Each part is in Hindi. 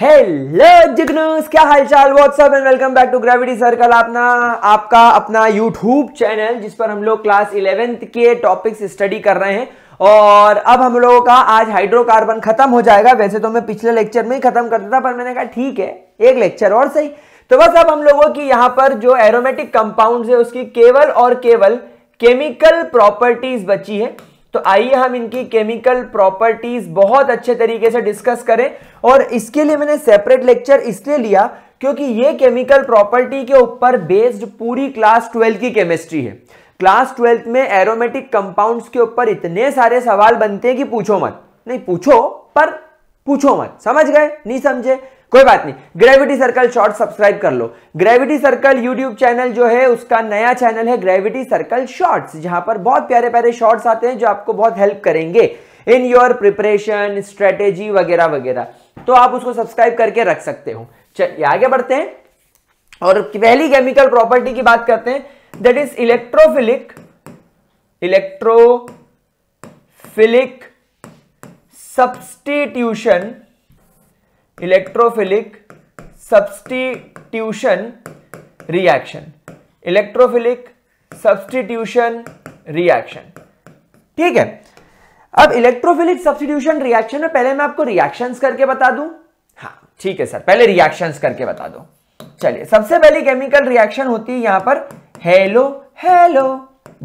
हेलो जिग्नूस क्या हालचाल what's up and welcome back to Gravity Circle अपना आपका अपना यूट्यूब चैनल जिस पर हम लोग क्लास इलेवेंथ के टॉपिक्स स्टडी कर रहे हैं और अब हम लोगों का आज हाइड्रोकार्बन खत्म हो जाएगा वैसे तो मैं पिछले लेक्चर में ही खत्म करता था पर मैंने कहा ठीक है एक लेक्चर और सही तो बस अब हम लोगों की यहाँ पर जो एरोमेटिक कंपाउंड है उसकी केवल और केवल केमिकल प्रॉपर्टीज बची है तो आइए हम इनकी केमिकल प्रॉपर्टीज बहुत अच्छे तरीके से डिस्कस करें और इसके लिए मैंने सेपरेट लेक्चर इसलिए लिया क्योंकि ये केमिकल प्रॉपर्टी के ऊपर बेस्ड पूरी क्लास ट्वेल्थ की केमिस्ट्री है क्लास ट्वेल्थ में एरोमेटिक कंपाउंड्स के ऊपर इतने सारे सवाल बनते हैं कि पूछो मत नहीं पूछो पर पूछो मत समझ गए नहीं समझे कोई बात नहीं ग्रेविटी सर्कल शॉर्ट सब्सक्राइब कर लो ग्रेविटी सर्कल यूट्यूब चैनल जो है उसका नया चैनल है ग्रेविटी सर्कल शॉर्ट्स जहां पर बहुत प्यारे प्यारे शॉर्ट्स आते हैं जो आपको बहुत हेल्प करेंगे इन योर प्रिपरेशन स्ट्रेटेजी वगैरह वगैरह तो आप उसको सब्सक्राइब करके रख सकते हो चलिए आगे बढ़ते हैं और पहली केमिकल प्रॉपर्टी की बात करते हैं that is electrophilic electrophilic substitution electrophilic substitution reaction electrophilic substitution reaction ठीक है अब इलेक्ट्रोफिलिक सब्सटीट्यूशन रिएक्शन में पहले मैं आपको रिएक्शंस करके बता दूं हाँ ठीक है सर पहले रिएक्शंस करके बता दो चलिए सबसे पहली केमिकल रिएक्शन होती है यहां पर हेलो हेलो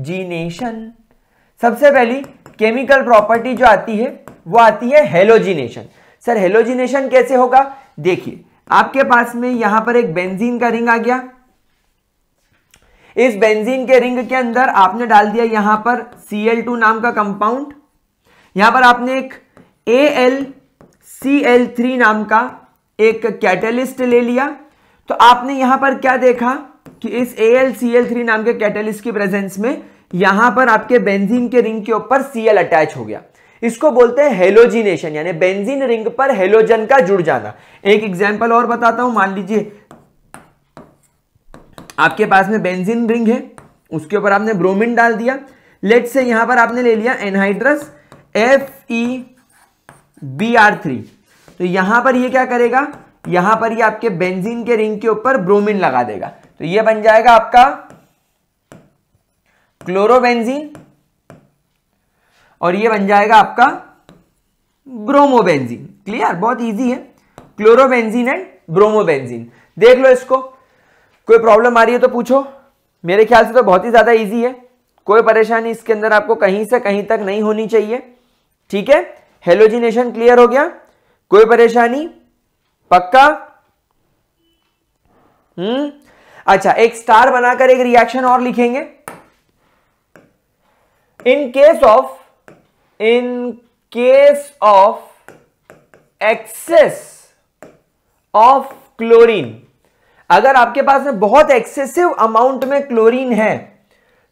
जीनेशन सबसे पहली केमिकल प्रॉपर्टी जो आती है वो आती है हेलोजिनेशन सर हेलोजिनेशन कैसे होगा देखिए आपके पास में यहां पर एक बेंजीन का रिंग आ गया इस बेंजीन के रिंग के अंदर आपने डाल दिया यहां पर Cl2 नाम का कंपाउंड यहां पर आपने एक AlCl3 नाम का एक कैटलिस्ट ले लिया तो आपने यहां पर क्या देखा कि इस AlCl3 नाम के कैटलिस्ट की प्रेजेंस में यहां पर आपके बेंजीन के रिंग के ऊपर Cl अटैच हो गया इसको बोलते हैं हेलोजिनेशन यानी बेंजीन रिंग पर हेलोजन का जुड़ जाना एक एग्जाम्पल और बताता हूं मान लीजिए आपके पास में बेंजीन रिंग है उसके ऊपर आपने ब्रोमिन डाल दिया लेट से यहां पर आपने ले लिया anhydrous F E B R three तो यहां पर ये क्या करेगा यहां पर ये आपके बेंजीन के रिंग के ऊपर ब्रोमिन लगा देगा तो ये बन जाएगा आपका क्लोरोबेंजीन और ये बन जाएगा आपका ब्रोमोबेंजीन क्लियर बहुत इजी है क्लोरोबेंजीन एंड ब्रोमोबेंजीन देख लो इसको कोई प्रॉब्लम आ रही है तो पूछो मेरे ख्याल से तो बहुत ही ज़्यादा इजी है कोई परेशानी इसके अंदर आपको कहीं से कहीं तक नहीं होनी चाहिए ठीक है हेलोजिनेशन क्लियर हो गया कोई परेशानी पक्का हम्म अच्छा एक स्टार बनाकर एक रिएक्शन और लिखेंगे in case of in case of excess of chlorine अगर आपके पास में बहुत एक्सेसिव अमाउंट में क्लोरीन है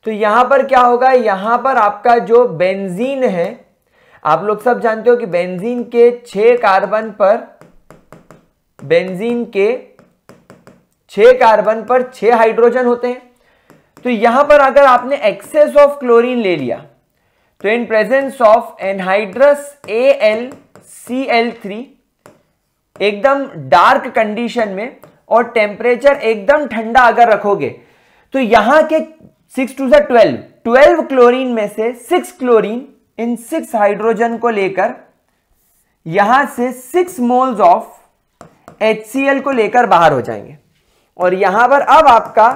तो यहां पर क्या होगा यहां पर आपका जो बेंजीन है आप लोग सब जानते हो कि बेंजीन के छह कार्बन पर बेंजीन के छह कार्बन पर छह हाइड्रोजन होते हैं तो यहां पर अगर आपने एक्सेस ऑफ क्लोरीन ले लिया तो in presence of anhydrous A L C L three एकदम डार्क कंडीशन में और टेम्परेचर एकदम ठंडा अगर रखोगे तो यहां के सिक्स टू से ट्वेल्व ट्वेल्व क्लोरीन में से सिक्स क्लोरीन इन सिक्स हाइड्रोजन को लेकर यहां से सिक्स मोल्स ऑफ एच को लेकर बाहर हो जाएंगे और यहां पर अब आपका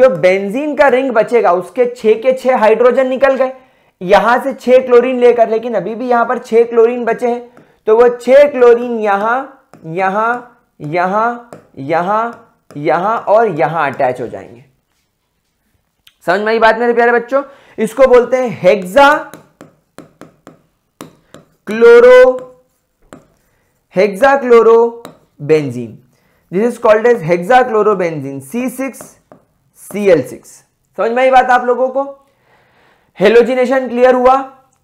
जो बेंजीन का रिंग बचेगा उसके छे के छे हाइड्रोजन निकल गए यहां से छह क्लोरीन लेकर लेकिन अभी भी यहां पर छह क्लोरीन बचे हैं तो वो छह क्लोरीन यहां यहां यहां यहां यहां और यहां अटैच हो जाएंगे समझ में आई बात मेरे प्यारे बच्चों इसको बोलते हैं hexa chloro hexa chloro benzene this is called as hexa chloro benzene C six C L six समझ में आई बात आप लोगों को हेलोजिनेशन क्लियर हुआ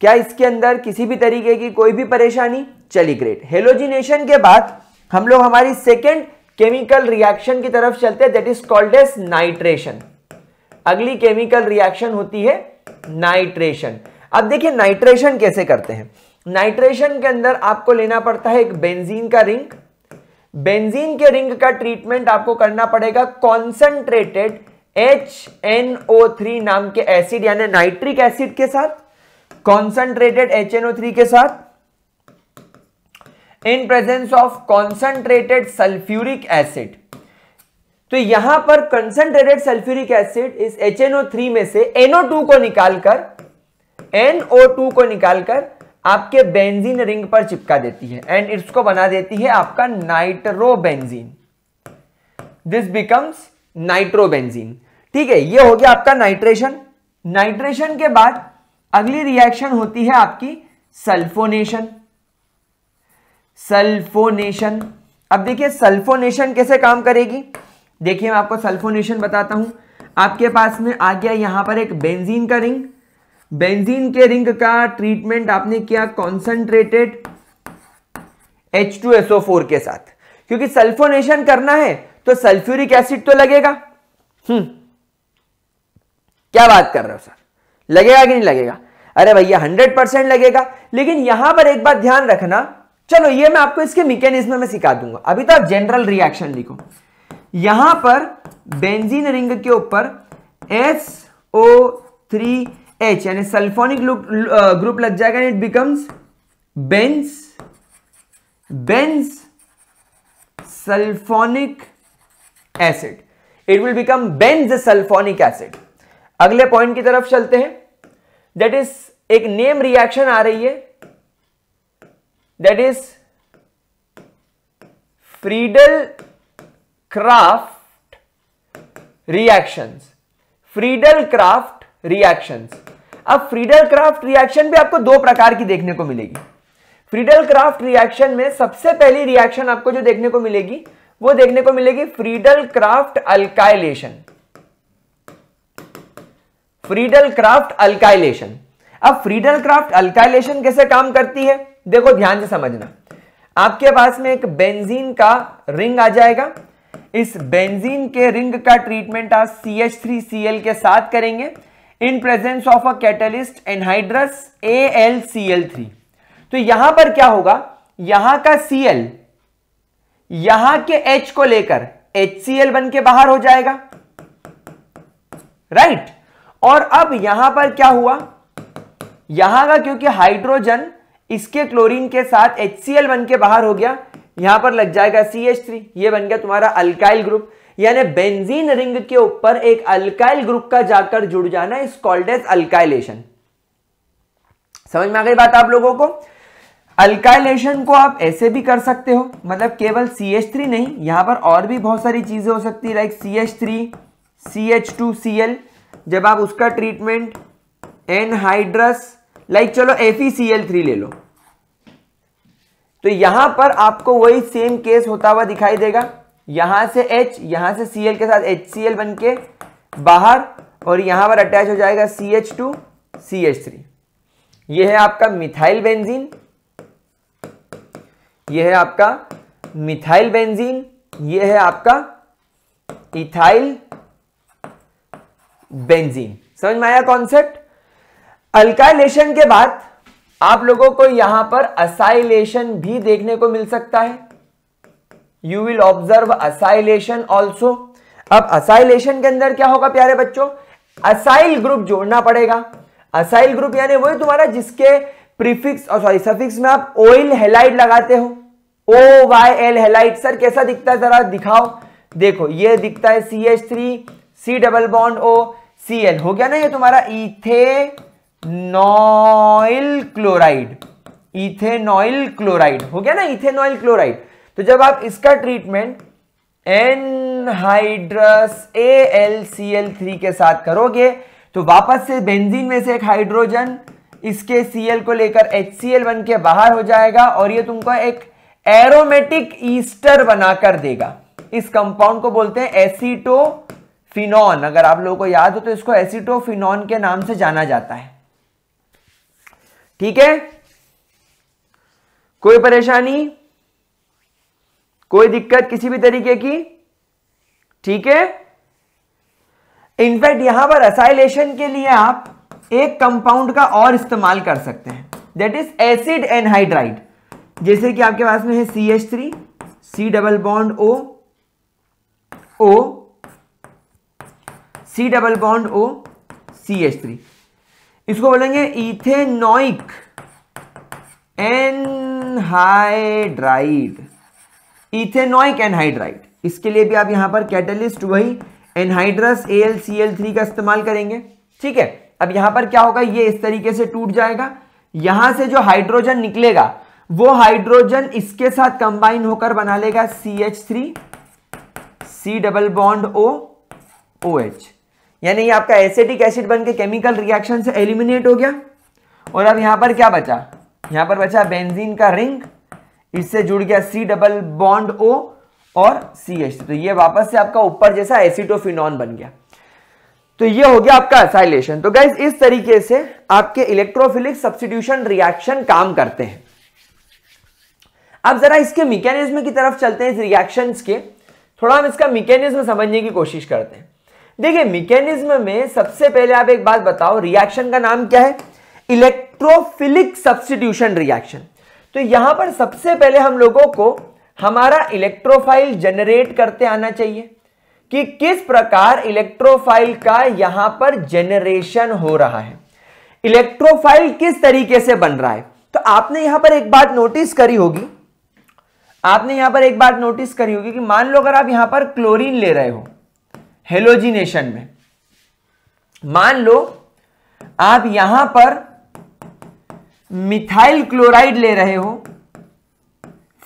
क्या इसके अंदर किसी भी तरीके की कोई भी परेशानी चली ग्रेट हेलोजिनेशन के बाद हम लोग हमारी सेकेंड केमिकल रिएक्शन की तरफ चलते हैं that is called as nitration अगली केमिकल रिएक्शन होती है नाइट्रेशन अब देखिए नाइट्रेशन कैसे करते हैं नाइट्रेशन के अंदर आपको लेना पड़ता है एक बेंजीन का रिंग बेंजीन के रिंग का ट्रीटमेंट आपको करना पड़ेगा concentrated H N O three नाम के एसिड यानी नाइट्रिक एसिड के साथ concentrated H N O three के साथ in presence of concentrated sulphuric acid तो यहां पर कंसेंट्रेटेड सल्फ्यूरिक एसिड इस एच एन ओ थ्री में से एनओ टू को निकालकर एनओ टू को निकालकर आपके बेंजीन रिंग पर चिपका देती है एंड इसको बना देती है आपका नाइट्रोबेंजीन दिस बिकम्स नाइट्रोबेंजीन ठीक है ये हो गया आपका नाइट्रेशन नाइट्रेशन के बाद अगली रिएक्शन होती है आपकी सल्फोनेशन सल्फोनेशन अब देखिए सल्फोनेशन कैसे काम करेगी देखिए मैं आपको सल्फोनेशन बताता हूं आपके पास में आ गया यहां पर एक बेंजीन का रिंग बेंजीन के रिंग का ट्रीटमेंट आपने किया कॉन्सेंट्रेटेड H2SO4 के साथ क्योंकि सल्फोनेशन करना है तो सल्फ्यूरिक एसिड तो लगेगा हम्म क्या बात कर रहे हो सर लगेगा कि नहीं लगेगा अरे भैया हंड्रेड परसेंट लगेगा लेकिन यहां पर एक बात ध्यान रखना चलो ये मैं आपको इसके मिकेनिज्म में सिखा दूंगा अभी तो आप जनरल रिएक्शन लिखो यहां पर बेंजीन रिंग के ऊपर एस ओ थ्री एच यानी सल्फोनिक ग्रुप uh, लग जाएगा it becomes benz benz sulphonic acid it will become benz sulphonic acid अगले पॉइंट की तरफ चलते हैं दैट इज एक नेम रिएक्शन आ रही है that is Friedel Crafts reactions Friedel Crafts reactions अब फ्रीडल क्राफ्ट रिएक्शन भी आपको दो प्रकार की देखने को मिलेगी फ्रीडल क्राफ्ट रिएक्शन में सबसे पहली रिएक्शन आपको जो देखने को मिलेगी वो देखने को मिलेगी Friedel Crafts alkylation Friedel Crafts alkylation अब फ्रीडल क्राफ्ट अल्काइलेशन कैसे काम करती है देखो ध्यान से समझना आपके पास में एक बेंजीन का रिंग आ जाएगा इस बेंजीन के रिंग का ट्रीटमेंट आप C H three C L के साथ करेंगे in presence of a catalyst anhydrous A L C L three तो यहां पर क्या होगा यहां का सी एल यहां के एच को लेकर HCl सी बन के बाहर हो जाएगा राइट right? और अब यहां पर क्या हुआ यहां का क्योंकि हाइड्रोजन इसके क्लोरीन के साथ एच सी एल बन के बाहर हो गया यहां पर लग जाएगा सी एच थ्री ये बन गया तुम्हारा अल्काइल ग्रुप यानी बेंजीन रिंग के ऊपर एक अल्काइल ग्रुप का जाकर जुड़ जाना इस कॉल्ड एज अल्काइलेशन समझ में आ गई बात आप लोगों को अल्काइलेशन को आप ऐसे भी कर सकते हो मतलब केवल CH3 नहीं यहां पर और भी बहुत सारी चीज़ें हो सकती है लाइक CH3, CH2Cl जब आप उसका ट्रीटमेंट एनहाइड्रस लाइक चलो FeCl3 ले लो तो यहां पर आपको वही सेम केस होता हुआ दिखाई देगा यहां से H, यहां से Cl के साथ HCl बन के बाहर और यहां पर अटैच हो जाएगा CH2, CH3 ये है आपका मिथाइल बेंजीन ये है आपका मिथाइल बेंजीन ये है आपका इथाइल बेंजीन समझ में आया कॉन्सेप्ट अल्काइलेशन के बाद आप लोगों को यहां पर असाइलेशन भी देखने को मिल सकता है you will observe acylation also अब असाइलेशन के अंदर क्या होगा प्यारे बच्चों असाइल ग्रुप जोड़ना पड़ेगा असाइल ग्रुप यानी वही तुम्हारा जिसके प्रीफिक्स और सॉरी सफिक्स में आप ऑयल हेलाइड लगाते हो O Y L halide sir कैसा दिखता है जरा दिखाओ देखो ये दिखता है C H three C double bond O C L हो गया ना ये तुम्हारा नॉइल क्लोराइड नॉइल क्लोराइड हो गया ना नॉइल क्लोराइड तो जब आप इसका treatment anhydrous A L C L three के साथ करोगे तो वापस से बेंजीन में से एक हाइड्रोजन इसके सी एल को लेकर एच सी एल बन के बाहर हो जाएगा और ये तुमको एक एरोमेटिक ईस्टर बनाकर देगा इस कंपाउंड को बोलते हैं एसीटोफिनॉन अगर आप लोगों को याद हो तो इसको एसीटोफिनॉन के नाम से जाना जाता है ठीक है कोई परेशानी कोई दिक्कत किसी भी तरीके की ठीक है इनफैक्ट यहां पर असाइलेशन के लिए आप एक कंपाउंड का और इस्तेमाल कर सकते हैं दैट इज एसिड एनहाइड्राइड जैसे कि आपके पास में है C H three C double bond O O C double bond O C H three इसको बोलेंगे इथेनोइक एनहाइड्राइड इथेनोइक एनहाइड्राइड इसके लिए भी आप यहां पर कैटलिस्ट वही anhydrous L C L three का इस्तेमाल करेंगे ठीक है अब यहां पर क्या होगा ये इस तरीके से टूट जाएगा यहां से जो हाइड्रोजन निकलेगा वो हाइड्रोजन इसके साथ कंबाइन होकर बना लेगा C H three C double bond O O H यानी आपका एसिटिक एसिड बन के केमिकल रिएक्शन से एलिमिनेट हो गया और अब यहां पर क्या बचा यहां पर बचा बेंजीन का रिंग इससे जुड़ गया सी डबल बॉन्ड ओ और सी एच तो ये वापस से आपका ऊपर जैसा एसिटोफिन बन गया तो ये हो गया आपका असाइलेशन तो गैस इस तरीके से आपके इलेक्ट्रोफिलिक सब्सिट्यूशन रिएक्शन काम करते हैं अब जरा इसके मैकेनिज्म की तरफ चलते हैं इस रिएक्शन के थोड़ा हम इसका मैकेनिज्म समझने की कोशिश करते हैं देखिए मैकेनिज्म में सबसे पहले आप एक बात बताओ रिएक्शन का नाम क्या है इलेक्ट्रोफिलिक सब्सटीट्यूशन रिएक्शन तो यहां पर सबसे पहले हम लोगों को हमारा इलेक्ट्रोफाइल जनरेट करते आना चाहिए कि किस प्रकार इलेक्ट्रोफाइल का यहां पर जनरेशन हो रहा है इलेक्ट्रोफाइल किस तरीके से बन रहा है तो आपने यहां पर एक बात नोटिस करी होगी आपने यहां पर एक बात नोटिस करी होगी कि मान लो अगर आप यहां पर क्लोरीन ले रहे हो हेलोजिनेशन में मान लो आप यहां पर मिथाइल क्लोराइड ले रहे हो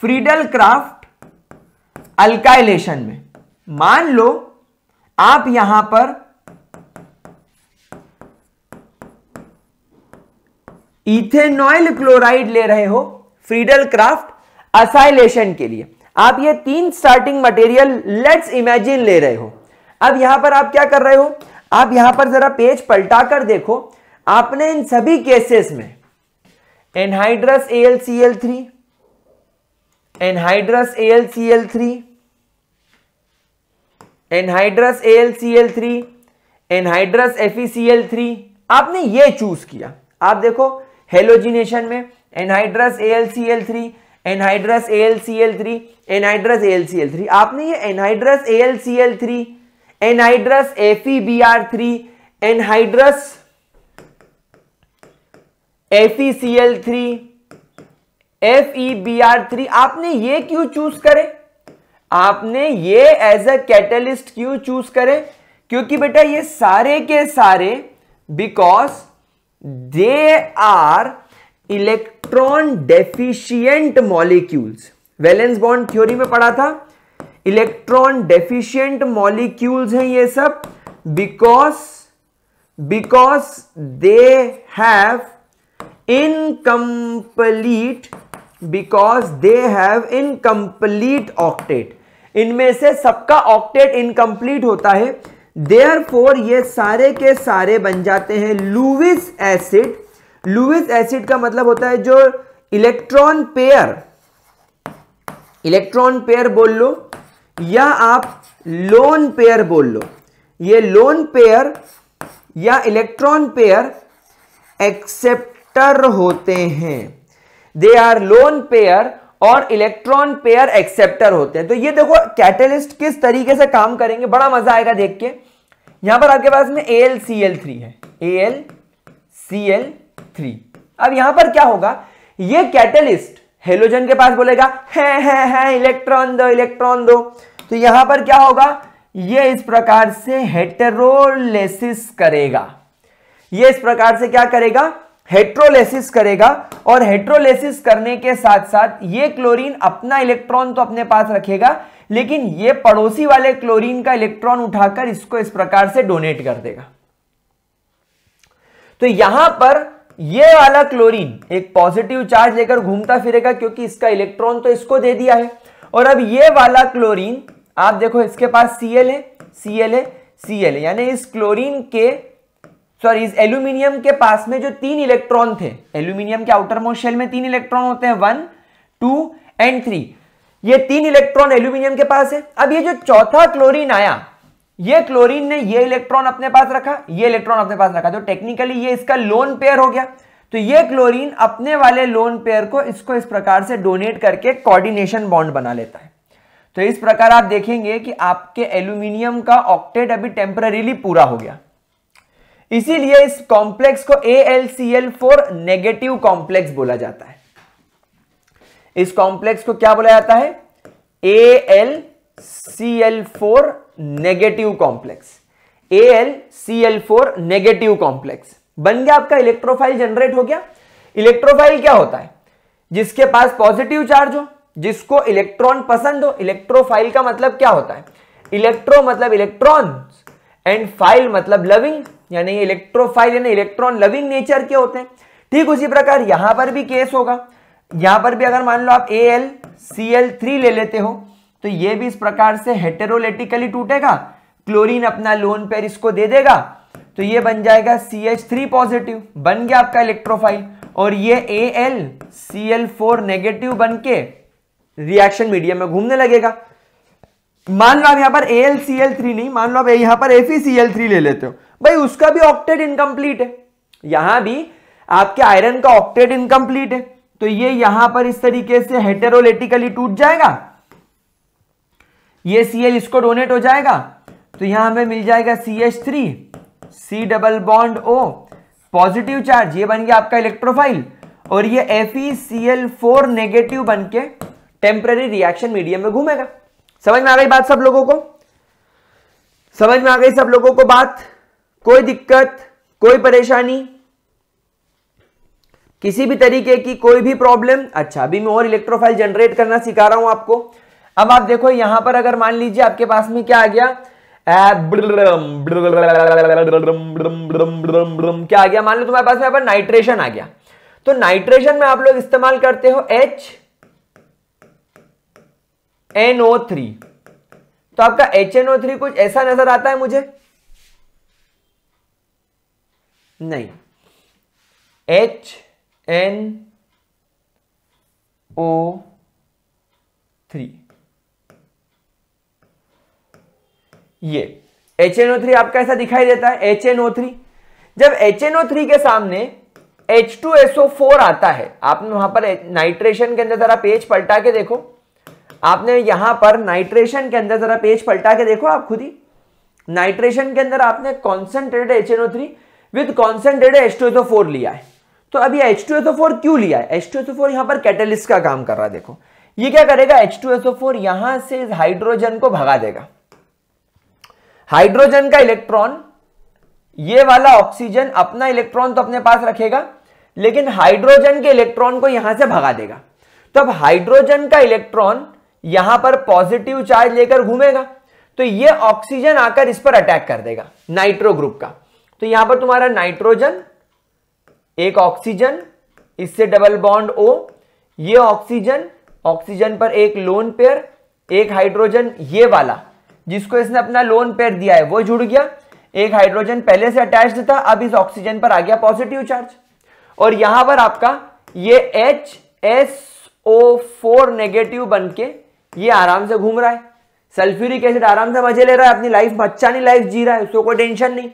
फ्रीडल क्राफ्ट अल्काइलेशन में मान लो आप यहां पर इथेनॉइल क्लोराइड ले रहे हो फ्रीडल क्राफ्ट असाइलेशन के लिए आप ये तीन स्टार्टिंग मटेरियल लेट्स इमेजिन ले रहे हो अब यहां पर आप क्या कर रहे हो आप यहां पर जरा पेज पलटा कर देखो आपने इन सभी केसेस में anhydrous L C L three anhydrous L C L three anhydrous L C L three anhydrous F E C L three आपने ये चूज किया आप देखो हेलोजिनेशन में anhydrous L C L three anhydrous three anhydrous three आपने ये anhydrous three anhydrous three e anhydrous F three R three आपने ये क्यों चूज करे आपने ये एज अ कैटलिस्ट क्यों चूज करे क्योंकि बेटा ये सारे के सारे because they are electron deficient molecules valence bond theory में पढ़ा था इलेक्ट्रॉन डेफिशिएंट मॉलिक्यूल्स हैं ये सब because because they have incomplete because they have incomplete octet इनमें से सबका ऑक्टेट इनकम्प्लीट होता है देयर फोर ये सारे के सारे बन जाते हैं लूविस एसिड लुविस एसिड का मतलब होता है जो इलेक्ट्रॉन पेयर इलेक्ट्रॉन पेयर बोल लो या आप लोन पेयर बोल लो ये लोन पेयर या इलेक्ट्रॉन पेयर एक्सेप्टर होते हैं दे आर लोन पेयर और इलेक्ट्रॉन पेयर एक्सेप्टर होते हैं तो ये देखो कैटलिस्ट किस तरीके से काम करेंगे बड़ा मजा आएगा देख के यहां पर आपके पास में A L C L three है A L C L three अब यहां पर क्या होगा ये कैटलिस्ट हेलोजन के पास बोलेगा है है है इलेक्ट्रॉन दो इलेक्ट्रॉन दो तो यहां पर क्या होगा ये इस प्रकार से हेटरोलेसिस करेगा ये इस प्रकार से क्या करेगा हेट्रोलेसिस करेगा और हेट्रोलेसिस करने के साथ साथ ये क्लोरीन अपना इलेक्ट्रॉन तो अपने पास रखेगा लेकिन ये पड़ोसी वाले क्लोरीन का इलेक्ट्रॉन उठाकर इसको इस प्रकार से डोनेट कर देगा तो यहां पर ये वाला क्लोरीन एक पॉजिटिव चार्ज लेकर घूमता फिरेगा क्योंकि इसका इलेक्ट्रॉन तो इसको दे दिया है और अब ये वाला क्लोरीन आप देखो इसके पास सीएल है सी है सी है यानी इस क्लोरीन के सॉरी इस एल्यूमिनियम के पास में जो तीन इलेक्ट्रॉन थे एल्यूमिनियम के आउटर मोस्ट में तीन इलेक्ट्रॉन होते हैं वन टू एंड थ्री ये तीन इलेक्ट्रॉन एल्यूमिनियम के पास है अब ये जो चौथा क्लोरीन आया ये क्लोरीन ने ये इलेक्ट्रॉन अपने पास रखा ये इलेक्ट्रॉन अपने पास रखा तो टेक्निकली ये इसका लोन पेयर हो गया तो ये क्लोरीन अपने वाले लोन पेयर को इसको इस प्रकार से डोनेट करके कोऑर्डिनेशन बॉन्ड बना लेता है तो इस प्रकार आप देखेंगे कि आपके एल्यूमिनियम का ऑक्टेट अभी टेम्पररीली पूरा हो गया इसीलिए इस कॉम्प्लेक्स को फोर नेगेटिव कॉम्प्लेक्स बोला जाता है इस कॉम्प्लेक्स को क्या बोला जाता है L C L four negative complex A L C L four negative complex बन गया आपका इलेक्ट्रोफाइल जनरेट हो गया इलेक्ट्रोफाइल क्या होता है जिसके पास पॉजिटिव चार्ज हो जिसको इलेक्ट्रॉन पसंद हो इलेक्ट्रोफाइल का मतलब क्या होता है इलेक्ट्रो मतलब इलेक्ट्रॉन एंड फाइल मतलब लविंग यानी इलेक्ट्रोफाइल यानी इलेक्ट्रॉन लविंग नेचर के होते हैं ठीक उसी प्रकार यहां पर भी केस होगा यहां पर भी अगर मान लो आप A L C L three ले लेते हो तो ये भी इस प्रकार से हेटेरोलेटिकली टूटेगा क्लोरीन अपना लोन पेयर इसको दे देगा तो ये बन जाएगा सी एच थ्री पॉजिटिव बन गया आपका इलेक्ट्रोफाइल और ये A L C L four negative बन के रिएक्शन मीडियम में घूमने लगेगा मान लो आप यहां पर A L C L three नहीं मान लो आप यहां पर एफ सी एल थ्री ले लेते हो भाई उसका भी ऑक्टेट इनकम्प्लीट है यहां भी आपके आयरन का ऑक्टेट इनकम्प्लीट है तो ये यहां पर इस तरीके से हेटेरोलेटिकली टूट जाएगा ये सी एल इसको डोनेट हो जाएगा तो यहां हमें मिल जाएगा C H three C double bond O positive charge ये बन गया आपका इलेक्ट्रोफाइल और ये F E C L four negative बन के टेम्पररी रिएक्शन मीडियम में घूमेगा समझ में आ गई बात सब लोगों को समझ में आ गई सब लोगों को बात कोई दिक्कत कोई परेशानी किसी भी तरीके की कोई भी प्रॉब्लम अच्छा अभी मैं और इलेक्ट्रोफाइल जनरेट करना सिखा रहा हूं आपको अब आप देखो यहां पर अगर मान लीजिए आपके पास में क्या आ गया क्या आ गया मान लो तुम्हारे पास में नाइट्रेशन आ गया तो नाइट्रेशन में आप लोग इस्तेमाल करते हो एच एनओ थ्री तो आपका एच एनओ थ्री कुछ ऐसा नजर आता है मुझे नहीं एच एन ओ थ्री ये HNO3 आपका ऐसा दिखाई देता है HNO3 जब HNO3 के सामने H2SO4 आता है आपने वहां पर नाइट्रेशन के अंदर जरा पेज पलटा के देखो आपने यहां पर नाइट्रेशन के अंदर जरा पेज पलटा के देखो आप खुद ही नाइट्रेशन के अंदर आपने concentrated H O three with concentrated H two S O four लिया है तो अभी एच टू एसओ फोर क्यों लिया है एच टू एसओ फोर यहां पर कैटेलिस्ट का काम कर रहा है देखो ये क्या करेगा एच टू एसओ फोर यहां से इस हाइड्रोजन को भगा देगा हाइड्रोजन का इलेक्ट्रॉन ये वाला ऑक्सीजन अपना इलेक्ट्रॉन तो अपने पास रखेगा लेकिन हाइड्रोजन के इलेक्ट्रॉन को यहां से भगा देगा तो अब हाइड्रोजन का इलेक्ट्रॉन यहां पर पॉजिटिव चार्ज लेकर घूमेगा तो ये ऑक्सीजन आकर इस पर अटैक कर देगा नाइट्रो ग्रुप का तो यहां पर तुम्हारा नाइट्रोजन एक ऑक्सीजन इससे डबल बॉन्ड ओ ये ऑक्सीजन ऑक्सीजन पर एक लोन पेयर एक हाइड्रोजन ये वाला जिसको इसने अपना लोन पेयर दिया है वो जुड़ गया एक हाइड्रोजन पहले से अटैच था अब इस ऑक्सीजन पर आ गया पॉजिटिव चार्ज और यहां पर आपका ये H S O four negative बन के ये आराम से घूम रहा है सल्फ्यूरिक एसिड आराम से मजे ले रहा है अपनी लाइफ अच्छा नहीं लाइफ जी रहा है उसको कोई टेंशन नहीं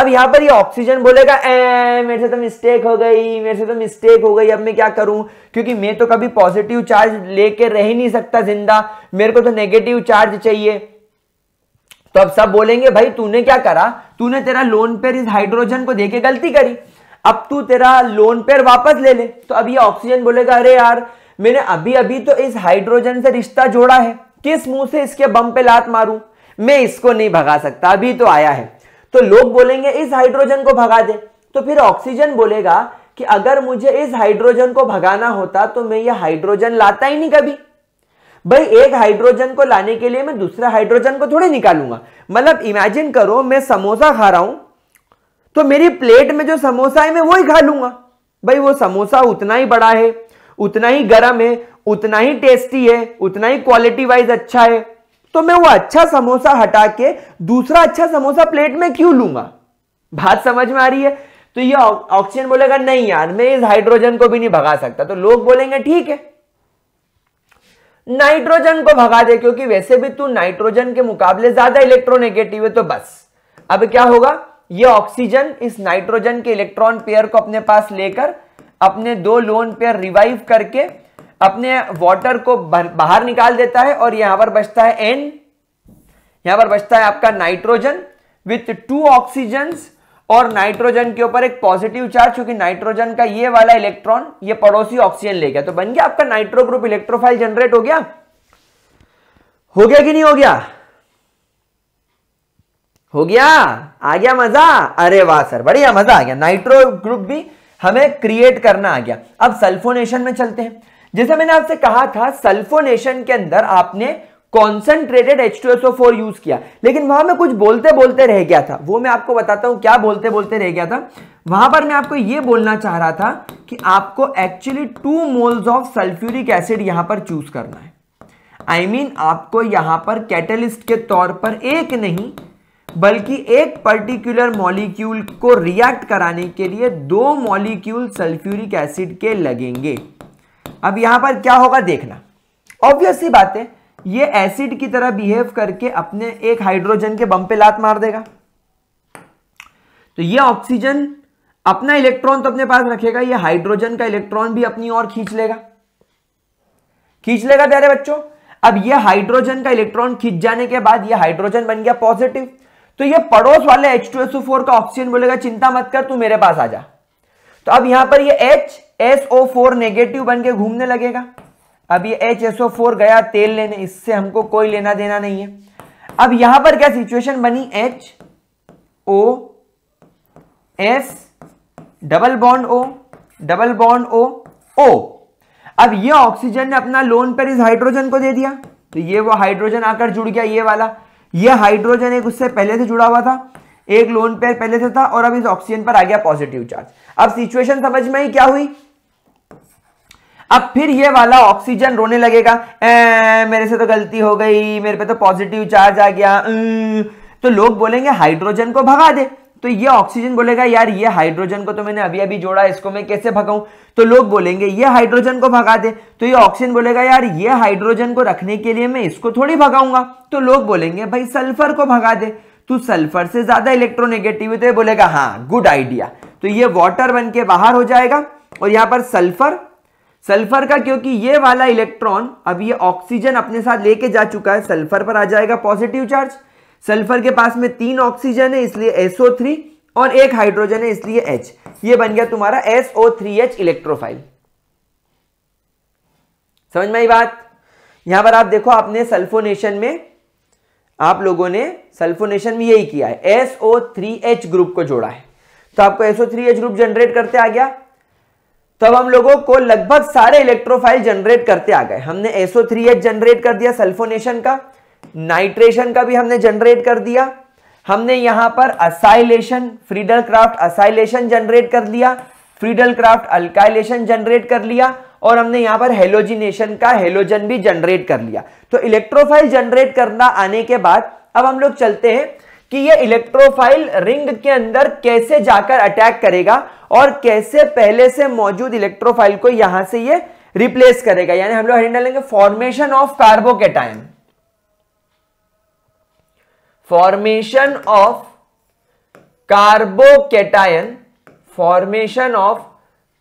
अब यहां पर ये ऑक्सीजन बोलेगा ए मेरे से तो मिस्टेक हो गई मेरे से तो मिस्टेक हो गई अब मैं क्या करूं क्योंकि मैं तो कभी पॉजिटिव चार्ज लेके रह नहीं सकता जिंदा मेरे को तो नेगेटिव चार्ज चाहिए तो अब सब बोलेंगे भाई तूने क्या करा तूने तेरा लोन पेयर इस हाइड्रोजन को देके गलती करी अब तू तेरा लोन पेयर वापस ले ले तो अब ये ऑक्सीजन बोलेगा अरे यार मैंने अभी अभी तो इस हाइड्रोजन से रिश्ता जोड़ा है किस मुंह से इसके बम पे लात मारूं मैं इसको नहीं भगा सकता अभी तो आया है तो लोग बोलेंगे इस हाइड्रोजन को भगा दे तो फिर ऑक्सीजन बोलेगा कि अगर मुझे इस हाइड्रोजन को भगाना होता तो मैं ये हाइड्रोजन लाता ही नहीं कभी भाई एक हाइड्रोजन को लाने के लिए मैं दूसरे हाइड्रोजन को थोड़ी निकालूंगा मतलब इमेजिन करो मैं समोसा खा रहा हूं तो मेरी प्लेट में जो समोसा है मैं वो ही खा लूंगा भाई वो समोसा उतना ही बड़ा है उतना ही गर्म है उतना ही टेस्टी है उतना ही क्वालिटी वाइज अच्छा है तो मैं वो अच्छा समोसा हटा के दूसरा अच्छा समोसा प्लेट में क्यों लूंगा बात समझ में आ रही है तो ये ऑक्सीजन बोलेगा नहीं यार मैं इस हाइड्रोजन को भी नहीं भगा सकता तो लोग बोलेंगे ठीक है नाइट्रोजन को भगा दे क्योंकि वैसे भी तू नाइट्रोजन के मुकाबले ज्यादा इलेक्ट्रोनेगेटिव है तो बस अब क्या होगा ये ऑक्सीजन इस नाइट्रोजन के इलेक्ट्रॉन पेयर को अपने पास लेकर अपने दो लोन पेयर रिवाइव करके अपने वाटर को बाहर निकाल देता है और यहां पर बचता है एन यहां पर बचता है आपका नाइट्रोजन विथ टू ऑक्सीजन और नाइट्रोजन के ऊपर एक पॉजिटिव चार्ज क्योंकि नाइट्रोजन का ये वाला इलेक्ट्रॉन ये पड़ोसी ऑक्सीजन ले गया तो बन गया आपका नाइट्रो ग्रुप इलेक्ट्रोफाइल जनरेट हो गया हो गया कि नहीं हो गया हो गया आ गया मजा अरे वाह सर बढ़िया मजा आ गया नाइट्रो ग्रुप भी हमें क्रिएट करना आ गया अब सल्फोनेशन में चलते हैं जैसे मैंने आपसे कहा था सल्फोनेशन के अंदर आपने concentrated H two S O four use किया लेकिन वहां में कुछ बोलते बोलते रह गया था वो मैं आपको बताता हूं क्या बोलते बोलते रह गया था वहां पर मैं आपको ये बोलना चाह रहा था कि आपको actually two moles of sulphuric acid यहां पर चूज करना है आई I मीन mean, आपको यहां पर कैटलिस्ट के तौर पर एक नहीं बल्कि एक पर्टिकुलर मॉलिक्यूल को रिएक्ट कराने के लिए दो मॉलिक्यूल सल्फ्यूरिक एसिड के लगेंगे अब यहां पर क्या होगा देखना ऑब्वियस ही बात है ये एसिड की तरह बिहेव करके अपने एक हाइड्रोजन के बम पे लात मार देगा तो ये ऑक्सीजन अपना इलेक्ट्रॉन तो अपने पास रखेगा ये हाइड्रोजन का इलेक्ट्रॉन भी अपनी ओर खींच लेगा खींच लेगा प्यारे बच्चों अब ये हाइड्रोजन का इलेक्ट्रॉन खींच जाने के बाद ये हाइड्रोजन बन गया पॉजिटिव तो ये पड़ोस वाले फोर का ऑक्सीजन बोलेगा चिंता मत कर तू मेरे पास आ जा तो अब यहां पर ये फोर नेगेटिव बन के घूमने लगेगा अब ये फोर गया तेल लेने इससे हमको कोई लेना देना नहीं है अब यहां पर क्या सिचुएशन बनी H O S double bond O double bond O O अब ये ऑक्सीजन ने अपना लोन पर इस हाइड्रोजन को दे दिया तो ये वो हाइड्रोजन आकर जुड़ गया ये वाला ये हाइड्रोजन एक उससे पहले से जुड़ा हुआ था एक लोन पेयर पहले से था और अब इस ऑक्सीजन पर आ गया पॉजिटिव चार्ज अब सिचुएशन समझ में ही क्या हुई अब फिर ये वाला ऑक्सीजन रोने लगेगा ए, मेरे से तो गलती हो गई मेरे पे तो पॉजिटिव चार्ज आ गया तो लोग बोलेंगे हाइड्रोजन को भगा दे तो ये ऑक्सीजन बोलेगा यार ये हाइड्रोजन को तो मैंने अभी अभी जोड़ा इसको मैं कैसे भगाऊं तो लोग बोलेंगे ये हाइड्रोजन को भगा दे तो ये ऑक्सीजन बोलेगा यार ये हाइड्रोजन को रखने के लिए मैं इसको थोड़ी भगाऊंगा तो लोग बोलेंगे भाई सल्फर को भगा दे तू तो सल्फर से ज्यादा इलेक्ट्रोनेगेटिव तो बोलेगा हाँ गुड आइडिया तो ये वॉटर बन के बाहर हो जाएगा और यहां पर सल्फर सल्फर का क्योंकि ये वाला इलेक्ट्रॉन अब ये ऑक्सीजन अपने साथ लेके जा चुका है सल्फर पर आ जाएगा पॉजिटिव चार्ज सल्फर के पास में तीन ऑक्सीजन है इसलिए SO3 और एक हाइड्रोजन है इसलिए H ये बन गया तुम्हारा SO3H इलेक्ट्रोफाइल समझ में आई बात यहां पर आप देखो आपने सल्फोनेशन में आप लोगों ने सल्फोनेशन में यही किया है SO3H ग्रुप को जोड़ा है तो आपको SO3H ग्रुप जनरेट करते आ गया तब हम लोगों को लगभग सारे इलेक्ट्रोफाइल जनरेट करते आ गए हमने एसओ थ्री एच जनरेट कर दिया सल्फोनेशन का नाइट्रेशन का भी हमने जनरेट कर दिया हमने यहां पर acylation Friedel Crafts acylation generate कर लिया फ्रीडल क्राफ्ट अल्काइलेशन जनरेट कर लिया और हमने यहां पर हेलोजिनेशन का हेलोजन भी जनरेट कर लिया तो इलेक्ट्रोफाइल जनरेट करना आने के बाद अब हम लोग चलते हैं कि ये इलेक्ट्रोफाइल रिंग के अंदर कैसे जाकर अटैक करेगा और कैसे पहले से मौजूद इलेक्ट्रोफाइल को यहां से ये रिप्लेस करेगा यानी हम लोग हेडिंग डालेंगे formation of carbocation formation of carbocation formation of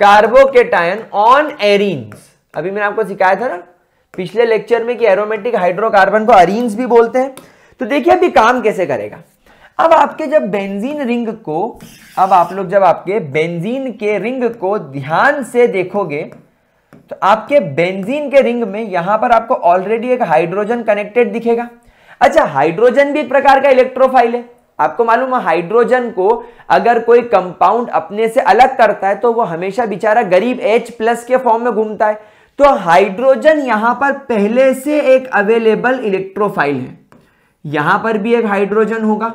carbocation on arenes अभी मैंने आपको सिखाया था ना पिछले लेक्चर में कि एरोमेटिक हाइड्रोकार्बन को अरीन्स भी बोलते हैं तो देखिए अभी काम कैसे करेगा अब आपके जब बेंजीन रिंग को अब आप लोग जब आपके बेंजीन के रिंग को ध्यान से देखोगे तो आपके बेंजीन के रिंग में यहां पर आपको ऑलरेडी एक हाइड्रोजन कनेक्टेड दिखेगा अच्छा हाइड्रोजन भी एक प्रकार का इलेक्ट्रोफाइल है आपको मालूम है हाइड्रोजन को अगर कोई कंपाउंड अपने से अलग करता है तो वो हमेशा बेचारा गरीब एच प्लस के फॉर्म में घूमता है तो हाइड्रोजन यहां पर पहले से एक अवेलेबल इलेक्ट्रोफाइल है यहां पर भी एक हाइड्रोजन होगा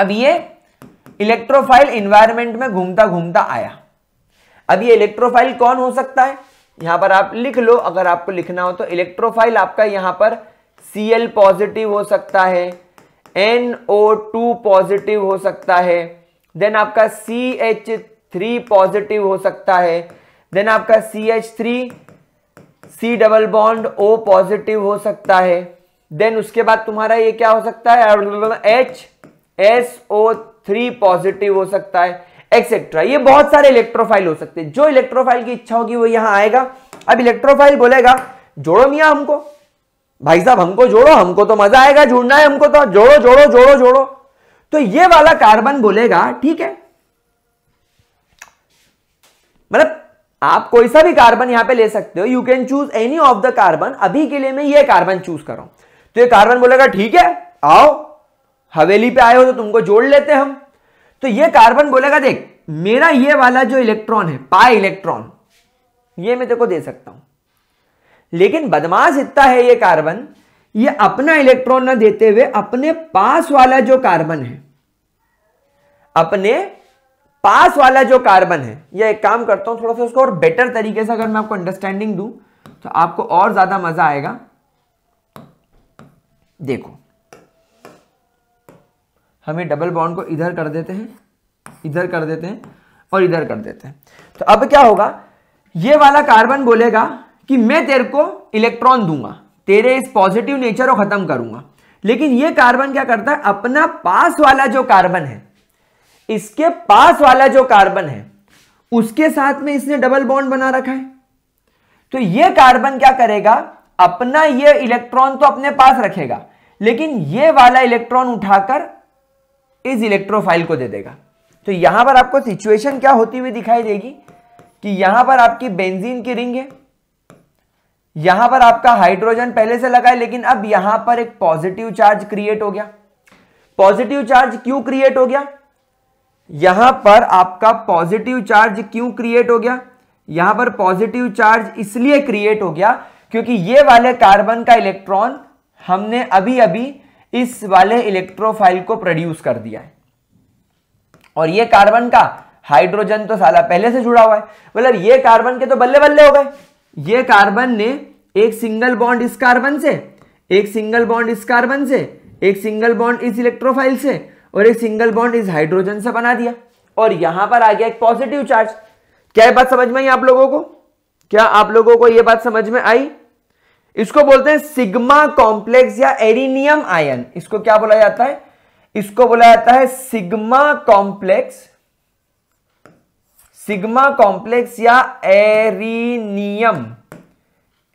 अब ये इलेक्ट्रोफाइल इन्वायरमेंट में घूमता घूमता आया अब ये इलेक्ट्रोफाइल कौन हो सकता है यहां पर आप लिख लो अगर आपको लिखना हो तो इलेक्ट्रोफाइल आपका यहां पर सी पॉजिटिव हो सकता है एन टू पॉजिटिव हो सकता है देन आपका सी एच थ्री पॉजिटिव हो सकता है देन आपका C H three C double bond O positive हो सकता है देन उसके बाद तुम्हारा ये क्या हो सकता है एच थ्री पॉजिटिव हो सकता है एक्सेट्रा ये बहुत सारे इलेक्ट्रोफाइल हो सकते हैं जो इलेक्ट्रोफाइल की इच्छा होगी वो यहां आएगा अब इलेक्ट्रोफाइल बोलेगा जोड़ो मिया हमको भाई साहब हमको जोड़ो हमको तो मजा आएगा जुड़ना है हमको तो जोड़ो जोड़ो जोड़ो जोड़ो तो ये वाला कार्बन बोलेगा ठीक है मतलब आप कोई सा भी कार्बन यहां पे ले सकते हो you can choose any of the carbon अभी के लिए मैं ये कार्बन चूज कर रहा हूं तो ये कार्बन बोलेगा ठीक है आओ हवेली पे आए हो तो तुमको जोड़ लेते हम तो ये कार्बन बोलेगा देख मेरा ये वाला जो इलेक्ट्रॉन है पा इलेक्ट्रॉन ये मैं तेरे को दे सकता हूं लेकिन बदमाश इतना है ये कार्बन ये अपना इलेक्ट्रॉन ना देते हुए अपने पास वाला जो कार्बन है अपने पास वाला जो कार्बन है यह एक काम करता हूं थोड़ा सा उसको और बेटर तरीके से अगर मैं आपको अंडरस्टैंडिंग दू तो आपको और ज्यादा मजा आएगा देखो हम ये डबल बॉन्ड को इधर कर देते हैं इधर कर देते हैं और इधर कर देते हैं तो अब क्या होगा ये वाला कार्बन बोलेगा कि मैं तेरे को इलेक्ट्रॉन दूंगा तेरे इस पॉजिटिव नेचर को खत्म करूंगा लेकिन ये कार्बन क्या करता है अपना पास वाला जो कार्बन है इसके पास वाला जो कार्बन है उसके साथ में इसने डबल बॉन्ड बना रखा है तो ये कार्बन क्या करेगा अपना ये इलेक्ट्रॉन तो अपने पास रखेगा लेकिन ये वाला इलेक्ट्रॉन उठाकर इस इलेक्ट्रोफाइल को दे देगा तो यहां पर आपको सिचुएशन क्या होती हुई दिखाई देगी कि यहां पर आपकी बेंजीन की रिंग है यहां पर आपका हाइड्रोजन पहले से लगा है लेकिन अब यहां पर एक पॉजिटिव चार्ज क्रिएट हो गया पॉजिटिव चार्ज क्यों क्रिएट हो गया यहां पर आपका पॉजिटिव चार्ज क्यों क्रिएट हो गया यहां पर पॉजिटिव चार्ज इसलिए क्रिएट हो गया क्योंकि ये वाले कार्बन का इलेक्ट्रॉन हमने अभी अभी इस वाले इलेक्ट्रोफाइल को प्रोड्यूस कर दिया है और ये कार्बन का हाइड्रोजन तो साला पहले से जुड़ा हुआ है मतलब ये कार्बन के तो बल्ले बल्ले हो गए ये कार्बन ने एक सिंगल बॉन्ड इस कार्बन से एक सिंगल बॉन्ड इस कार्बन से एक सिंगल बॉन्ड इस इलेक्ट्रोफाइल से और एक सिंगल बॉन्ड इस हाइड्रोजन से बना दिया और यहां पर आ गया एक पॉजिटिव चार्ज क्या बात समझ में आई आप लोगों को क्या आप लोगों को यह बात समझ में आई इसको बोलते हैं सिग्मा कॉम्प्लेक्स या एरिनियम आयन इसको क्या बोला जाता है इसको बोला जाता है सिग्मा कॉम्प्लेक्स सिग्मा कॉम्प्लेक्स या एरिनियम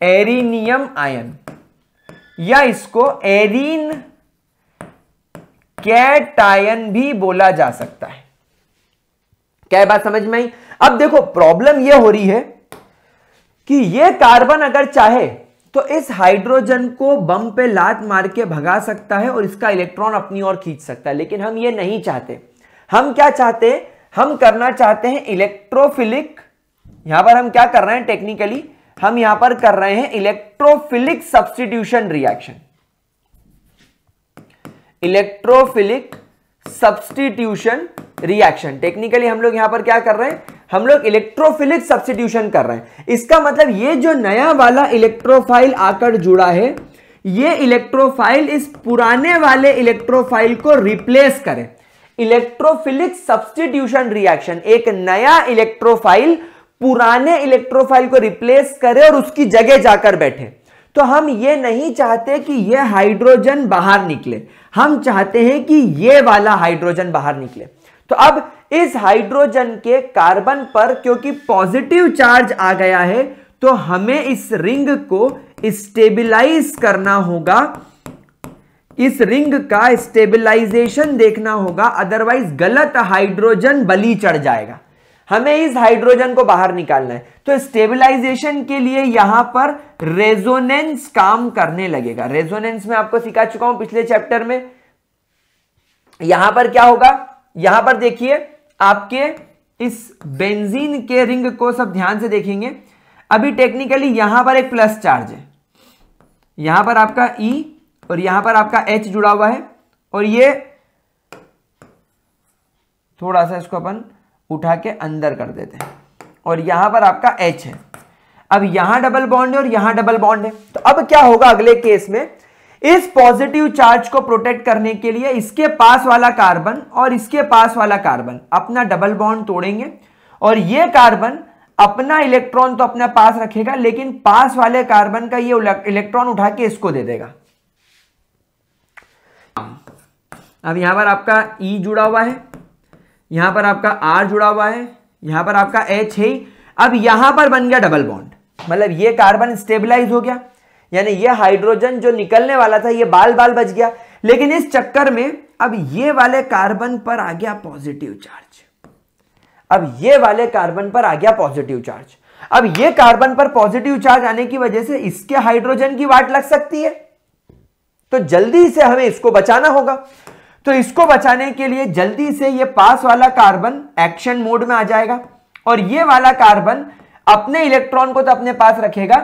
एरिनियम आयन या इसको एरिन कैटायन भी बोला जा सकता है क्या बात समझ में आई अब देखो प्रॉब्लम यह हो रही है कि यह कार्बन अगर चाहे तो इस हाइड्रोजन को बम पे लात मार के भगा सकता है और इसका इलेक्ट्रॉन अपनी ओर खींच सकता है लेकिन हम ये नहीं चाहते हम क्या चाहते हम करना चाहते हैं इलेक्ट्रोफिलिक यहां पर हम क्या कर रहे हैं टेक्निकली हम यहां पर कर रहे हैं electrophilic substitution reaction electrophilic substitution reaction technically हम लोग यहां पर क्या कर रहे हैं हम लोग इलेक्ट्रोफिलिक सब्सटीट्यूशन कर रहे हैं इसका मतलब ये जो नया वाला इलेक्ट्रोफाइल आकर जुड़ा है ये इलेक्ट्रोफाइल इस पुराने वाले इलेक्ट्रोफाइल को रिप्लेस करें इलेक्ट्रोफिलिक सब्सटीट्यूशन रिएक्शन एक नया इलेक्ट्रोफाइल पुराने इलेक्ट्रोफाइल को रिप्लेस करे और उसकी जगह जाकर बैठे तो हम ये नहीं चाहते कि यह हाइड्रोजन बाहर निकले हम चाहते हैं कि ये वाला हाइड्रोजन बाहर निकले तो अब इस हाइड्रोजन के कार्बन पर क्योंकि पॉजिटिव चार्ज आ गया है तो हमें इस रिंग को स्टेबिलाइज करना होगा इस रिंग का स्टेबिलाइजेशन देखना होगा अदरवाइज गलत हाइड्रोजन बली चढ़ जाएगा हमें इस हाइड्रोजन को बाहर निकालना है तो स्टेबलाइजेशन के लिए यहां पर रेजोनेंस काम करने लगेगा रेजोनेंस में आपको सिखा चुका हूं पिछले चैप्टर में यहां पर क्या होगा यहां पर देखिए आपके इस बेंजीन के रिंग को सब ध्यान से देखेंगे अभी टेक्निकली यहां पर एक प्लस चार्ज है यहां पर आपका E और यहां पर आपका H जुड़ा हुआ है और ये थोड़ा सा इसको अपन उठा के अंदर कर देते हैं और यहां पर आपका एच है अब यहां डबल बॉन्ड है और यहां डबल बॉन्ड है तो अब क्या होगा अगले केस में इस पॉजिटिव चार्ज को प्रोटेक्ट करने के लिए इसके पास वाला कार्बन और इसके पास वाला कार्बन अपना डबल बॉन्ड तोड़ेंगे और ये कार्बन अपना इलेक्ट्रॉन तो अपना पास रखेगा लेकिन पास वाले कार्बन का ये इलेक्ट्रॉन उठा के इसको दे देगा अब यहां पर आपका ई e जुड़ा हुआ है यहां पर आपका आर जुड़ा हुआ है यहां पर आपका एच है अब यहां पर बन गया डबल बॉन्ड मतलब ये कार्बन स्टेबलाइज हो गया यानी ये हाइड्रोजन जो निकलने वाला था ये बाल बाल बच गया लेकिन इस चक्कर में अब ये वाले कार्बन पर आ गया पॉजिटिव चार्ज अब ये वाले कार्बन पर आ गया पॉजिटिव चार्ज अब ये कार्बन पर पॉजिटिव चार्ज आने की वजह से इसके हाइड्रोजन की वाट लग सकती है तो जल्दी से हमें इसको बचाना होगा तो इसको बचाने के लिए जल्दी से ये पास वाला कार्बन एक्शन मोड में आ जाएगा और ये वाला कार्बन अपने इलेक्ट्रॉन को तो अपने पास रखेगा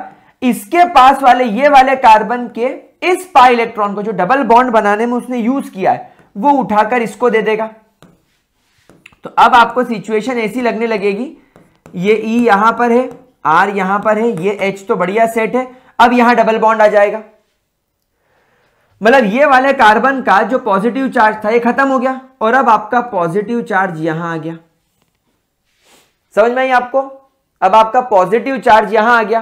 इसके पास वाले ये वाले कार्बन के इस पाई इलेक्ट्रॉन को जो डबल बॉन्ड बनाने में उसने यूज किया है वो उठाकर इसको दे देगा तो अब आपको सिचुएशन ऐसी लगने लगेगी ये ई e यहां पर है आर यहां पर है ये एच तो बढ़िया सेट है अब यहां डबल बॉन्ड आ जाएगा मतलब ये वाले कार्बन का जो पॉजिटिव चार्ज था ये खत्म हो गया और अब आपका पॉजिटिव चार्ज यहां आ गया समझ में आई आपको अब आपका पॉजिटिव चार्ज यहां आ गया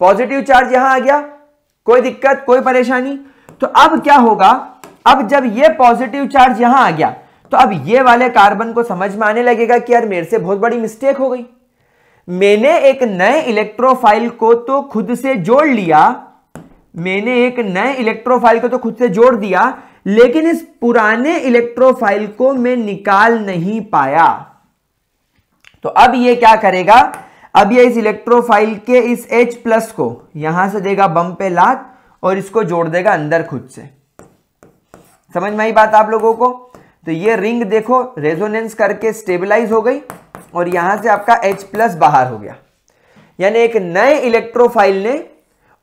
पॉजिटिव चार्ज यहां आ गया कोई दिक्कत कोई परेशानी तो अब क्या होगा अब जब ये पॉजिटिव चार्ज यहां आ गया तो अब ये वाले कार्बन को समझ में आने लगेगा कि यार मेरे से बहुत बड़ी मिस्टेक हो गई मैंने एक नए इलेक्ट्रोफाइल को तो खुद से जोड़ लिया मैंने एक नए इलेक्ट्रोफाइल को तो खुद से जोड़ दिया लेकिन इस पुराने इलेक्ट्रोफाइल को मैं निकाल नहीं पाया तो अब ये क्या करेगा अब ये इस इलेक्ट्रोफाइल के इस एच प्लस को यहां से देगा बम पे लात और इसको जोड़ देगा अंदर खुद से समझ में आई बात आप लोगों को तो ये रिंग देखो रेजोनेंस करके स्टेबलाइज हो गई और यहां से आपका H प्लस बाहर हो गया यानी एक नए इलेक्ट्रोफाइल ने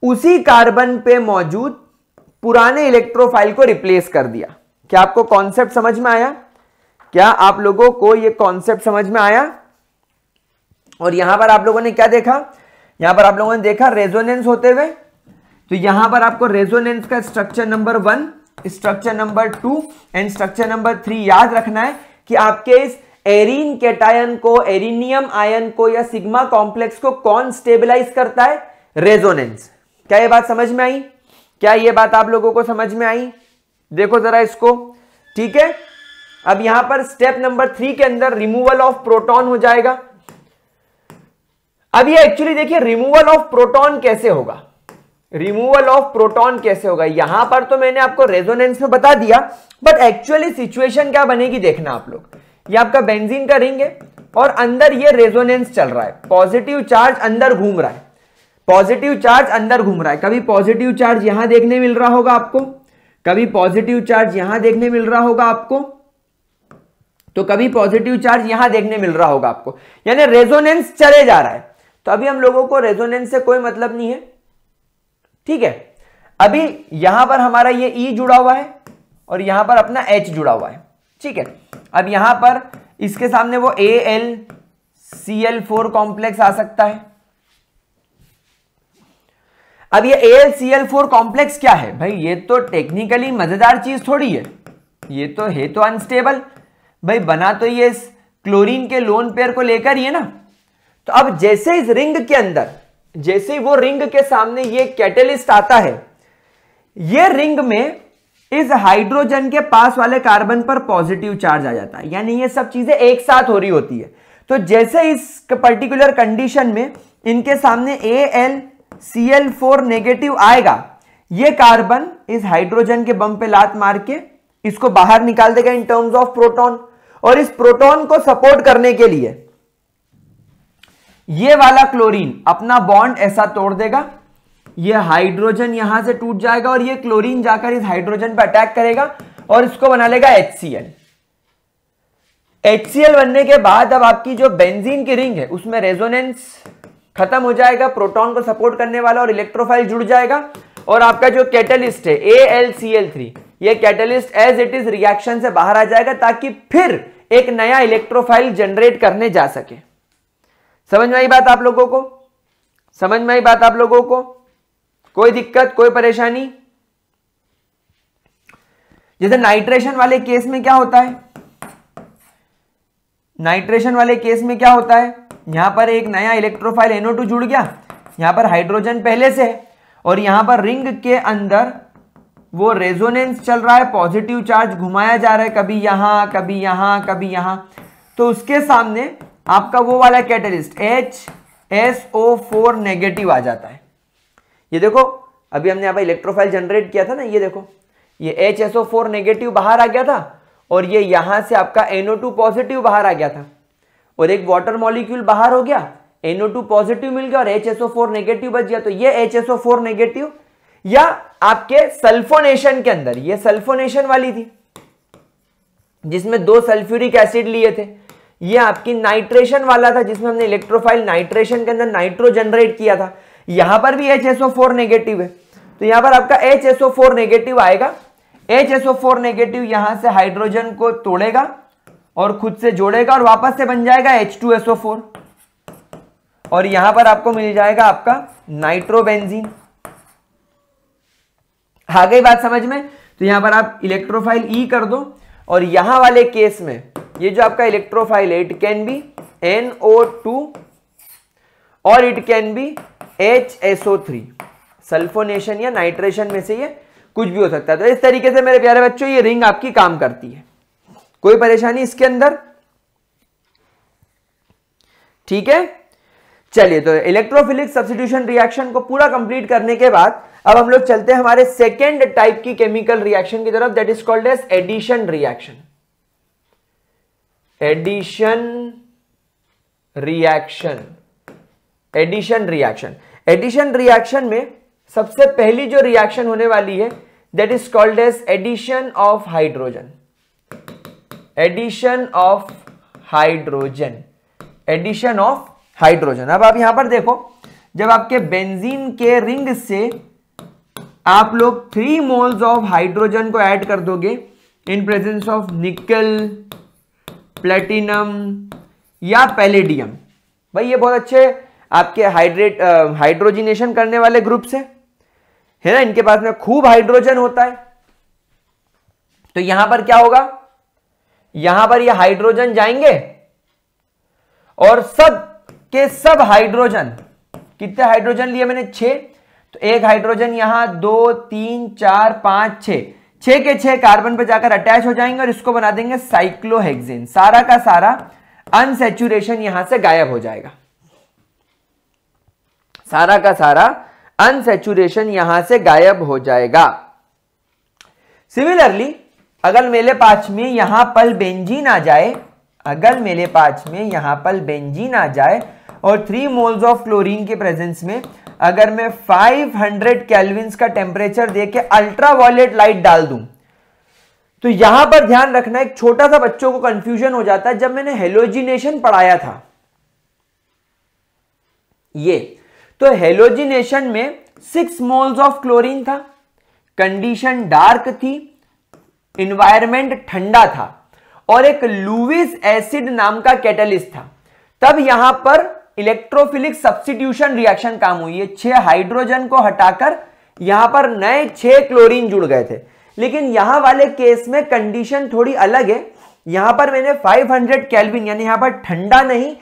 उसी कार्बन पे मौजूद पुराने इलेक्ट्रोफाइल को रिप्लेस कर दिया क्या आपको कॉन्सेप्ट समझ में आया क्या आप लोगों को यह कॉन्सेप्ट समझ में आया और यहां पर आप लोगों ने क्या देखा यहां पर आप लोगों ने देखा रेजोनेंस होते हुए तो यहां पर आपको रेजोनेंस का structure number one structure number two and structure number three याद रखना है कि आपके इस एरिन कैटायन को एरिनियम आयन को या सिग्मा कॉम्प्लेक्स को कौन स्टेबिलाईज करता है रेजोनेंस क्या ये बात समझ में आई क्या ये बात आप लोगों को समझ में आई देखो जरा इसको ठीक है अब यहां पर स्टेप नंबर थ्री के अंदर रिमूवल ऑफ प्रोटॉन हो जाएगा अब ये एक्चुअली देखिए रिमूवल ऑफ प्रोटॉन कैसे होगा रिमूवल ऑफ प्रोटॉन कैसे होगा यहां पर तो मैंने आपको रेजोनेंस में बता दिया बट एक्चुअली सिचुएशन क्या बनेगी देखना आप लोग ये आपका बेंजीन का रिंग है और अंदर ये रेजोनेंस चल रहा है पॉजिटिव चार्ज अंदर घूम रहा है पॉजिटिव चार्ज अंदर घूम रहा है कभी पॉजिटिव चार्ज यहां देखने मिल रहा होगा आपको कभी पॉजिटिव चार्ज यहां देखने मिल रहा होगा आपको तो कभी पॉजिटिव चार्ज यहां देखने मिल रहा होगा आपको यानी रेजोनेंस चले जा रहा है तो अभी हम लोगों को रेजोनेंस से कोई मतलब नहीं है ठीक है अभी यहां पर हमारा ये ई e जुड़ा हुआ है और यहां पर अपना एच जुड़ा हुआ है ठीक है अब यहां पर इसके सामने वो A L C L four complex आ सकता है अब ये AlCl4 कॉम्प्लेक्स क्या है भाई ये तो टेक्निकली मजेदार चीज थोड़ी है ये तो है तो अनस्टेबल भाई बना तो ये क्लोरीन के लोन पेयर को लेकर ही है ना तो अब जैसे इस रिंग के अंदर जैसे वो रिंग के सामने ये कैटेलिस्ट आता है ये रिंग में इस हाइड्रोजन के पास वाले कार्बन पर पॉजिटिव चार्ज आ जाता है यानी ये सब चीजें एक साथ हो रही होती है तो जैसे इस पर्टिकुलर कंडीशन में इनके सामने A L C L four negative आएगा ये कार्बन इस हाइड्रोजन के बम पे लात मार के इसको बाहर निकाल देगा इन टर्म्स ऑफ प्रोटॉन और इस प्रोटॉन को सपोर्ट करने के लिए ये वाला क्लोरीन अपना बॉन्ड ऐसा तोड़ देगा ये हाइड्रोजन यहां से टूट जाएगा और ये क्लोरीन जाकर इस हाइड्रोजन पर अटैक करेगा और इसको बना लेगा सी HCl बनने के बाद अब आपकी जो बेंजीन की रिंग है उसमें रेजोनेंस खत्म हो जाएगा प्रोटॉन को सपोर्ट करने वाला और इलेक्ट्रोफाइल जुड़ जाएगा और आपका जो कैटलिस्ट है A L C L three ये catalyst as it is reaction से बाहर आ जाएगा ताकि फिर एक नया इलेक्ट्रोफाइल जनरेट करने जा सके समझ में आई बात आप लोगों को समझ में आई बात आप लोगों को कोई दिक्कत कोई परेशानी जैसे नाइट्रेशन वाले केस में क्या होता है नाइट्रेशन वाले केस में क्या होता है यहाँ पर एक नया इलेक्ट्रोफाइल एनओ जुड़ गया यहाँ पर हाइड्रोजन पहले से है और यहाँ पर रिंग के अंदर वो रेजोनेंस चल रहा है पॉजिटिव चार्ज घुमाया जा रहा है कभी यहाँ कभी यहाँ कभी यहाँ तो उसके सामने आपका वो वाला catalyst H S O four negative आ जाता है ये देखो अभी हमने यहाँ पर इलेक्ट्रोफाइल जनरेट किया था ना ये देखो ये H S O four negative बाहर आ गया था और ये यहाँ से आपका एनओ टू पॉजिटिव बाहर आ गया था और एक वाटर मॉलिक्यूल बाहर हो गया NO2 पॉजिटिव मिल गया और HSO4 नेगेटिव बच गया तो ये HSO4 नेगेटिव या आपके सल्फोनेशन के अंदर ये सल्फोनेशन वाली थी जिसमें दो सल्फ्यूरिक एसिड लिए थे ये आपकी नाइट्रेशन वाला था जिसमें हमने इलेक्ट्रोफाइल नाइट्रेशन के अंदर नाइट्रो जनरेट किया था यहां पर भी HSO4 नेगेटिव है तो यहां पर आपका HSO4 नेगेटिव आएगा HSO4 नेगेटिव यहां से हाइड्रोजन को तोड़ेगा और खुद से जोड़ेगा और वापस से बन जाएगा H2SO4 और यहां पर आपको मिल जाएगा आपका नाइट्रोबेंजीन आ गई बात समझ में तो यहां पर आप इलेक्ट्रोफाइल ई e कर दो और यहां वाले केस में ये जो आपका इलेक्ट्रोफाइल है इट कैन बी NO2 और it can be HSO3 sulphonation या नाइट्रेशन में से ये कुछ भी हो सकता है तो इस तरीके से मेरे प्यारे बच्चों ये रिंग आपकी काम करती है कोई परेशानी इसके अंदर ठीक है चलिए तो इलेक्ट्रोफिलिक सब्सिट्यूशन रिएक्शन को पूरा कंप्लीट करने के बाद अब हम लोग चलते हैं हमारे सेकेंड टाइप की केमिकल रिएक्शन की तरफ that is called as addition reaction addition reaction addition reaction addition reaction में सबसे पहली जो रिएक्शन होने वाली है that is called as addition of hydrogen addition of hydrogen addition of hydrogen अब आप यहां पर देखो जब आपके बेंजीन के रिंग से आप लोग थ्री मोल्स ऑफ हाइड्रोजन को ऐड कर दोगे in presence of nickel platinum या पैलेडियम भाई ये बहुत अच्छे आपके हाइड्रेट हाइड्रोजिनेशन करने वाले ग्रुप से है ना इनके पास में खूब हाइड्रोजन होता है तो यहां पर क्या होगा यहां पर ये हाइड्रोजन जाएंगे और सब के सब हाइड्रोजन कितने हाइड्रोजन लिए मैंने छे तो एक हाइड्रोजन यहां दो तीन चार पांच छ छे के छह कार्बन पर जाकर अटैच हो जाएंगे और इसको बना देंगे साइक्लोहेक्सेन सारा का सारा अनसेचुरेशन यहां से गायब हो जाएगा सारा का सारा अनसेचुरेशन यहां से गायब हो जाएगा सिमिलरली अगर मेरे पाच में यहां पर बेंजीन आ जाए अगर मेरे पाच में यहां पर बेंजीन आ जाए और थ्री मोल्स ऑफ क्लोरीन के प्रेजेंस में अगर मैं 500 हंड्रेड कैलविन का टेम्परेचर देके अल्ट्रावायलेट लाइट डाल दूं तो यहां पर ध्यान रखना एक छोटा सा बच्चों को कंफ्यूजन हो जाता है जब मैंने हेलोजिनेशन पढ़ाया था ये तो हेलोजिनेशन में सिक्स मोल्स ऑफ क्लोरीन था कंडीशन डार्क थी इन्वायरमेंट ठंडा था और एक लुविस एसिड नाम का कैटलिस्ट था तब यहां पर इलेक्ट्रोफिलिक सब्सिट्यूशन रिएक्शन काम हुई है छह हाइड्रोजन को हटाकर यहां पर नए छह क्लोरीन जुड़ गए थे लेकिन यहां वाले केस में कंडीशन थोड़ी अलग है यहां पर मैंने 500 हंड्रेड कैलविन यानी यहां पर ठंडा नहीं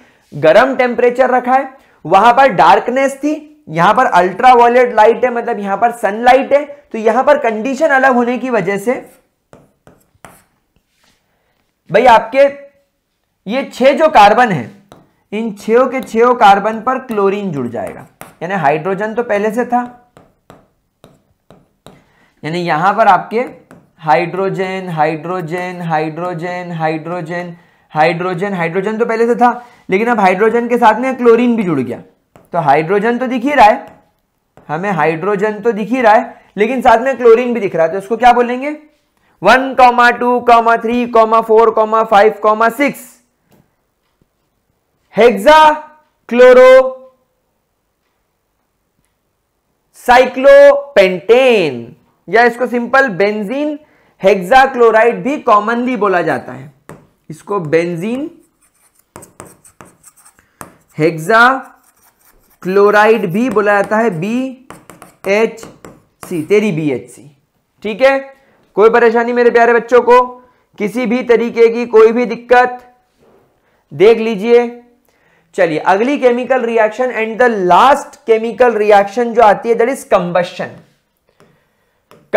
गर्म टेम्परेचर रखा है वहां पर डार्कनेस थी यहां पर अल्ट्रा वायलेट लाइट है मतलब यहां पर सनलाइट है तो यहां पर कंडीशन अलग होने की वजह से भाई आपके ये छः जो कार्बन है इन छो के छो कार्बन पर क्लोरीन जुड़ जाएगा यानी हाइड्रोजन तो पहले से था यानी यहां पर आपके hydrogen hydrogen hydrogen hydrogen hydrogen hydrogen तो पहले से था लेकिन अब हाइड्रोजन के साथ में क्लोरीन भी जुड़ गया तो हाइड्रोजन तो दिख ही रहा है हमें हाइड्रोजन तो दिख ही रहा है लेकिन साथ में क्लोरीन भी दिख रहा है तो इसको क्या बोलेंगे one comma two comma three comma four comma five comma six hexa chloro cyclopentane या इसको सिंपल बेंजीन हेक्सा क्लोराइड भी कॉमनली बोला जाता है इसको बेंजीन हेक्सा क्लोराइड भी बोला जाता है बी एच सी तेरी बी एच सी ठीक है कोई परेशानी मेरे प्यारे बच्चों को किसी भी तरीके की कोई भी दिक्कत देख लीजिए चलिए अगली chemical reaction and the last chemical reaction जो आती है दैट इज कंबशन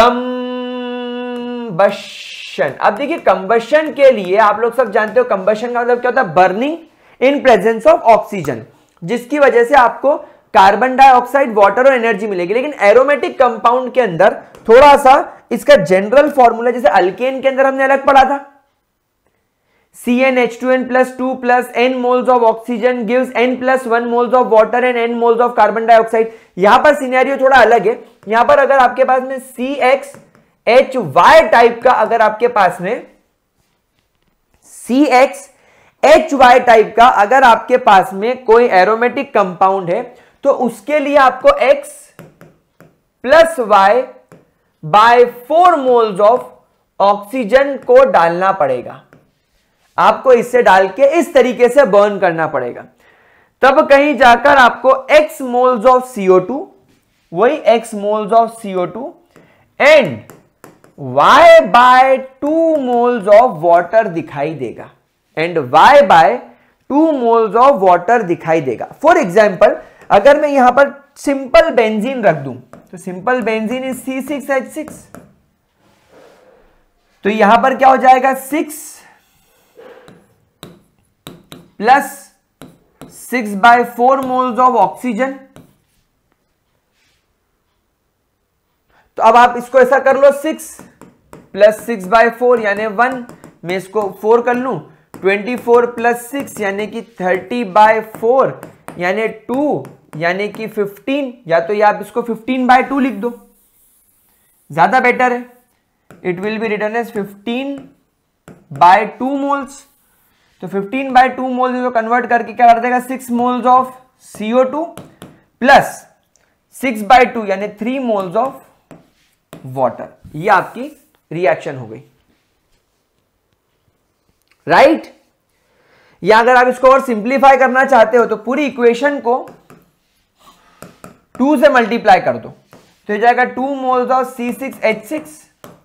कंबशन अब देखिए कंबशन के लिए आप लोग सब जानते हो कंबशन का मतलब क्या होता है burning in presence of oxygen जिसकी वजह से आपको कार्बन डाइऑक्साइड वाटर और एनर्जी मिलेगी लेकिन एरोमेटिक कंपाउंड के अंदर थोड़ा सा इसका जनरल फॉर्मूला जैसे अल्केन के अंदर हमने अलग पढ़ा था C N H two N plus two plus N moles of oxygen gives N plus one moles of water and N moles of carbon dioxide यहां पर सीनेरियो थोड़ा अलग है यहां पर अगर आपके पास में C X H Y type का अगर आपके पास में C X H Y type का अगर आपके पास में कोई एरोमेटिक कंपाउंड है तो उसके लिए आपको x plus Y by four moles of oxygen को डालना पड़ेगा आपको इसे डाल के इस तरीके से बर्न करना पड़ेगा तब कहीं जाकर आपको x moles of C O two वही x moles of C O two and y by two moles of water दिखाई देगा and y by two moles of water दिखाई देगा फॉर एग्जाम्पल अगर मैं यहां पर सिंपल बेंजीन रख दूं तो simple benzene is C six H six तो यहां पर क्या हो जाएगा six plus six by four moles of oxygen तो अब आप इसको ऐसा कर लो six plus six by four यानी वन मैं इसको फोर कर लू ट्वेंटी फोर प्लस सिक्स यानी कि थर्टी बाय फोर यानी टू यानी कि 15 या तो ये आप इसको 15 बाय टू लिख दो ज्यादा बेटर है it will be written as 15 by two moles तो 15 बाय टू मोल्स को कन्वर्ट करके क्या कर देगा six moles of C O two plus six by two यानी थ्री मोल्स ऑफ वाटर ये आपकी रिएक्शन हो गई राइट right? या अगर आप इसको और सिंप्लीफाई करना चाहते हो तो पूरी इक्वेशन को टू से मल्टीप्लाई कर दो तो हो जाएगा two moles of C six H six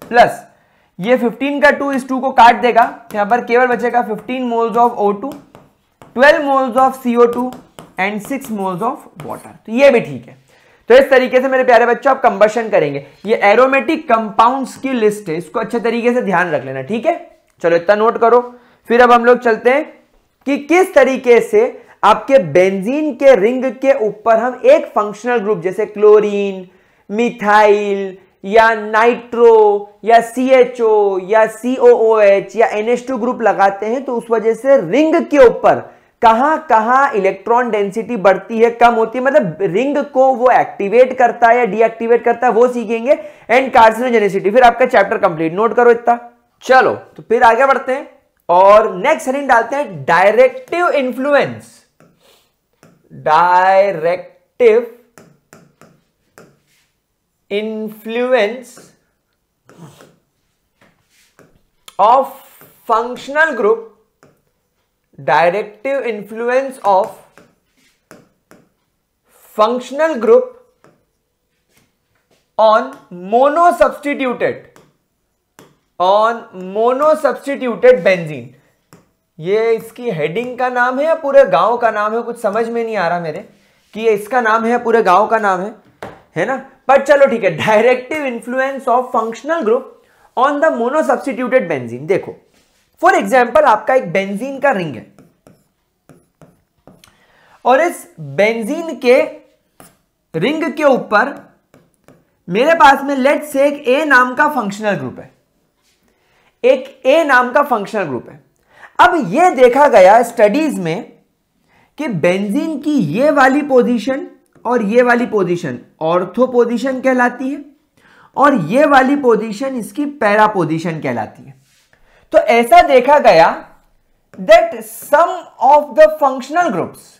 plus ये 15 का 2 इस 2 को काट देगा तो यहां पर केवल बचेगा 15 moles of O2, 12 moles of CO2 and 6 moles of water तो ये भी ठीक है तो इस तरीके से मेरे प्यारे बच्चों आप कंबशन करेंगे ये एरोमेटिक कंपाउंड्स की लिस्ट है इसको अच्छे तरीके से ध्यान रख लेना ठीक है चलो इतना नोट करो फिर अब हम लोग चलते हैं कि किस तरीके से आपके बेंजीन के रिंग के ऊपर हम एक फंक्शनल ग्रुप जैसे क्लोरीन मिथाइल या नाइट्रो या सी एच ओ या सी ओ ओ एच या एन एच टू ग्रुप लगाते हैं तो उस वजह से रिंग के ऊपर कहां कहां इलेक्ट्रॉन डेंसिटी बढ़ती है कम होती है मतलब रिंग को वो एक्टिवेट करता है या डीएक्टिवेट करता है वो सीखेंगे एंड कार्सिनोजेनेसिटी फिर आपका चैप्टर कंप्लीट नोट करो इतना चलो तो फिर आगे बढ़ते हैं और नेक्स्ट हरिंग डालते हैं directive influence directive influence of functional group directive influence of functional group on mono substituted on mono substituted benzene ये इसकी हेडिंग का नाम है या पूरे गांव का नाम है कुछ समझ में नहीं आ रहा मेरे कि ये इसका नाम है या पूरे गांव का नाम है है ना बट चलो ठीक है directive influence of functional group on the mono substituted benzene देखो फॉर एग्जाम्पल आपका एक बेंजीन का रिंग है और इस बेंजीन के रिंग के ऊपर मेरे पास में लेट से एक ए नाम का फंक्शनल ग्रुप है एक ए नाम का फंक्शनल ग्रुप है अब यह देखा गया स्टडीज में कि बेंजीन की ये वाली पोजीशन और ये वाली पोजीशन ऑर्थो पोजीशन कहलाती है और ये वाली पोजीशन इसकी पैरा पोजीशन कहलाती है तो ऐसा देखा गया that some of the functional groups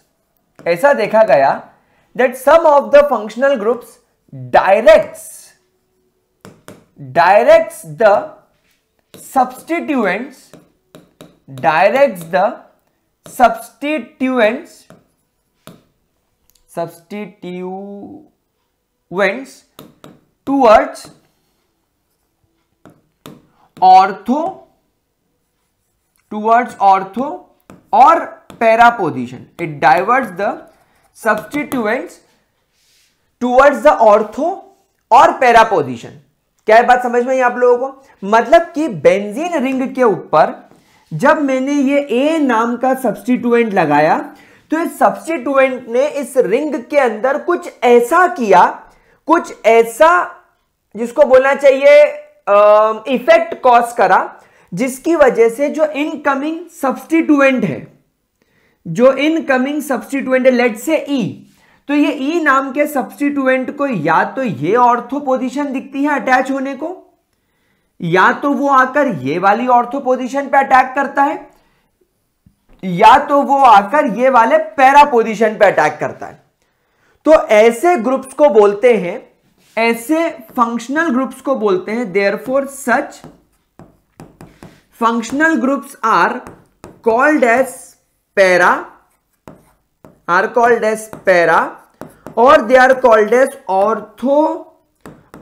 ऐसा देखा गया that some of the functional groups directs directs the substituents directs the substituents substituents towards ortho towards ortho or para position it diverts the substituents towards the ortho और पैरा पोजीशन क्या बात समझ में आई आप लोगों को मतलब कि बेंजीन रिंग के ऊपर जब मैंने ये ए नाम का सब्सटीटूएंट लगाया तो इस सब्सटीट्यूएंट ने इस रिंग के अंदर कुछ ऐसा किया कुछ ऐसा जिसको बोलना चाहिए इफेक्ट कॉज करा जिसकी वजह से जो इनकमिंग सब्सटीटूएंट है जो इनकमिंग सब्सटीटूएंट है लेट से ई तो ये ई e नाम के सब्सटीट्यूएंट को या तो ये ऑर्थो पोजिशन दिखती है अटैच होने को या तो वो आकर ये वाली ऑर्थो पोजिशन पे अटैक करता है या तो वो आकर ये वाले पैरा पोजिशन पे अटैक करता है तो ऐसे ग्रुप्स को बोलते हैं ऐसे फंक्शनल ग्रुप्स को बोलते हैं for such functional groups are called as para are called as para और they are called as ortho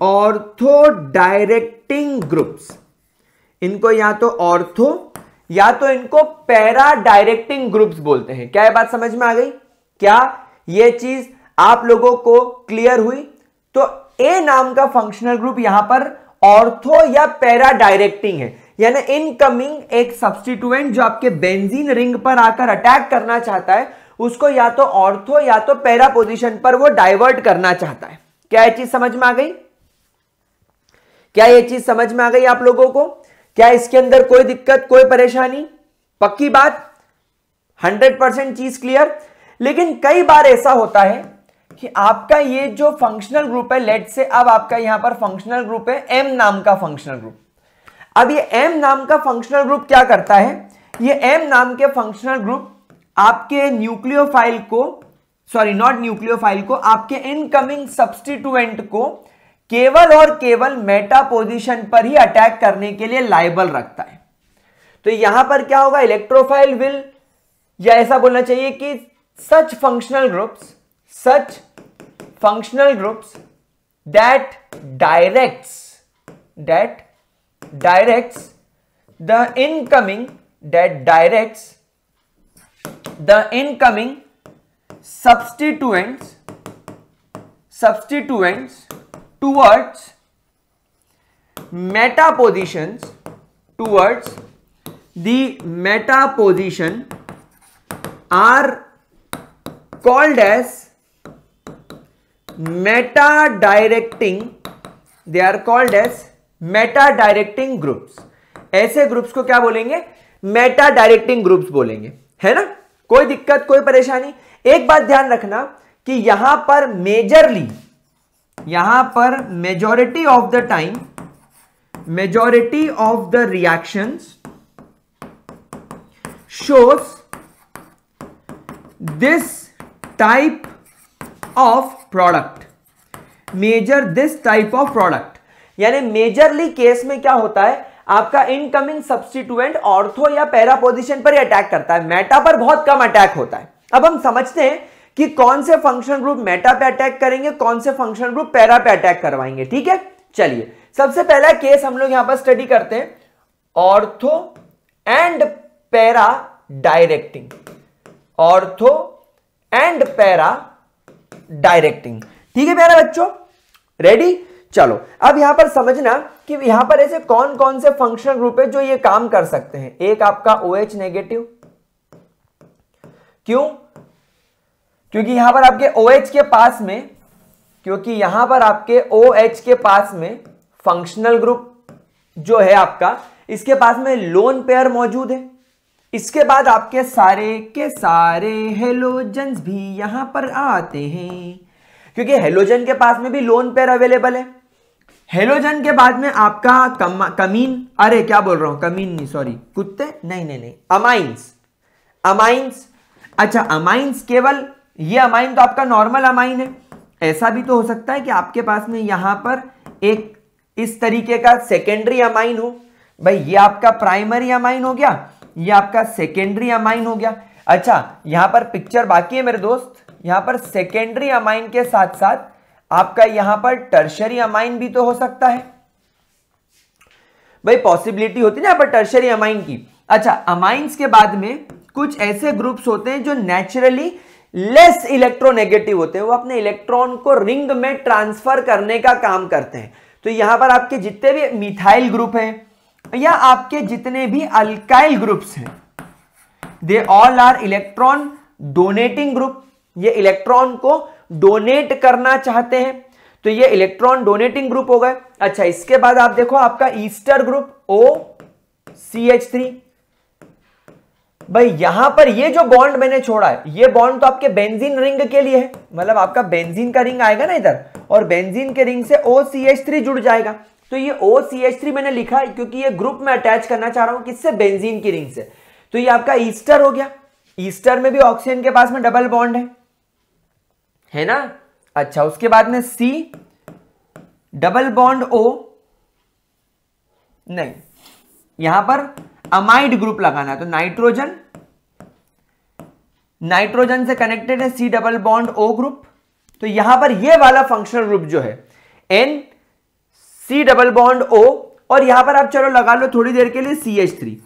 ortho directing groups इनको या तो ऑर्थो या तो इनको पैरा डायरेक्टिंग ग्रुप्स बोलते हैं क्या ये बात समझ में आ गई क्या ये चीज आप लोगों को क्लियर हुई तो ए नाम का फंक्शनल ग्रुप यहां पर ऑर्थो या पैरा डायरेक्टिंग है यानी इनकमिंग एक सब्सटीट्यूएंट जो आपके बेंजीन रिंग पर आकर अटैक करना चाहता है उसको या तो ऑर्थो या तो पैरा पोजिशन पर वो डाइवर्ट करना चाहता है क्या ये चीज समझ में आ गई क्या यह चीज समझ में आ गई आप लोगों को क्या इसके अंदर कोई दिक्कत कोई परेशानी पक्की बात हंड्रेड परसेंट चीज क्लियर लेकिन कई बार ऐसा होता है कि आपका ये जो फंक्शनल ग्रुप है लेट से अब आपका यहां पर फंक्शनल ग्रुप है एम नाम का फंक्शनल ग्रुप अब ये एम नाम का फंक्शनल ग्रुप क्या करता है ये एम नाम के फंक्शनल ग्रुप आपके न्यूक्लियोफाइल को सॉरी नॉट न्यूक्लियोफाइल को आपके इनकमिंग सब्सटीट्यूएंट को केवल और केवल मेटा पोजीशन पर ही अटैक करने के लिए लाइबल रखता है तो यहां पर क्या होगा इलेक्ट्रोफाइल विल या ऐसा बोलना चाहिए कि such functional groups such functional groups that directs that directs the incoming that directs the incoming substituents substituents towards meta positions towards the meta position are called as meta directing they are called as meta directing groups ऐसे groups को क्या बोलेंगे meta directing groups बोलेंगे है ना कोई दिक्कत कोई परेशानी एक बात ध्यान रखना कि यहां पर मेजरली यहां पर majority of the time majority of the reactions shows this type of product major this type of product यानी मेजरली केस में क्या होता है आपका इनकमिंग सब्सटीट्यूएंट ऑर्थो या पैरा पोजिशन पर अटैक करता है मेटा पर बहुत कम अटैक होता है अब हम समझते हैं कि कौन से फंक्शन ग्रुप मेटा पे अटैक करेंगे कौन से फंक्शन ग्रुप पैरा पे अटैक करवाएंगे ठीक है चलिए सबसे पहला केस हम लोग यहां पर स्टडी करते हैं ortho and para directing ortho and para directing ठीक है प्यारा बच्चों रेडी चलो अब यहां पर समझना कि यहां पर ऐसे कौन कौन से फंक्शन ग्रुप है जो ये काम कर सकते हैं एक आपका ओ OH नेगेटिव क्यों क्योंकि यहां पर आपके ओ OH के पास में क्योंकि यहां पर आपके ओ OH के पास में फंक्शनल ग्रुप जो है आपका इसके पास में लोन पेयर मौजूद है इसके बाद आपके सारे के सारे हेलोजन भी यहां पर आते हैं क्योंकि हेलोजन के पास में भी लोन पेयर अवेलेबल है हेलोजन के बाद में आपका कम, कमीन अरे क्या बोल रहा हूं कमीन नहीं सॉरी कुत्ते नहीं नहीं नहीं अमाइंस अमाइंस अच्छा अमाइंस केवल ये अमाइन तो आपका नॉर्मल अमाइन है ऐसा भी तो हो सकता है कि आपके पास में यहां पर एक इस तरीके का सेकेंडरी अमाइन हो भाई ये आपका प्राइमरी अमाइन हो गया ये आपका सेकेंडरी अमाइन हो गया अच्छा यहां पर पिक्चर बाकी है मेरे दोस्त यहां पर सेकेंडरी अमाइन के साथ साथ आपका यहां पर टर्शरी अमाइन भी तो हो सकता है भाई पॉसिबिलिटी होती है ना यहां पर टर्शरी अमाइन की अच्छा अमाइंस के बाद में कुछ ऐसे ग्रुप्स होते हैं जो नेचुरली लेस इलेक्ट्रोनेगेटिव होते हैं वो अपने इलेक्ट्रॉन को रिंग में ट्रांसफर करने का काम करते हैं तो यहां पर आपके जितने भी मिथाइल ग्रुप हैं या आपके जितने भी अल्काइल ग्रुप्स हैं they all are electron donating group ये इलेक्ट्रॉन को डोनेट करना चाहते हैं तो ये इलेक्ट्रॉन डोनेटिंग ग्रुप हो गए अच्छा इसके बाद आप देखो आपका ester group O C H three भाई यहां पर ये जो बॉन्ड मैंने छोड़ा है ये बॉन्ड तो आपके बेंजीन रिंग के लिए है मतलब आपका बेंजीन का रिंग आएगा ना इधर और बेंजीन के रिंग से ओ सी एच थ्री जुड़ जाएगा तो ये ओ सी एच थ्री मैंने लिखा है क्योंकि ये ग्रुप में अटैच करना चाह रहा हूं किससे बेंजीन की रिंग से तो ये आपका ईस्टर हो गया ईस्टर में भी ऑक्सीजन के पास में डबल बॉन्ड है है ना अच्छा उसके बाद में सी डबल बॉन्ड ओ नहीं यहां पर अमाइड ग्रुप लगाना है तो नाइट्रोजन नाइट्रोजन से कनेक्टेड है C double bond O group तो यहां पर ये वाला फंक्शनल ग्रुप जो है N C double bond O और यहां पर आप चलो लगा लो थोड़ी देर के लिए सी एच थ्री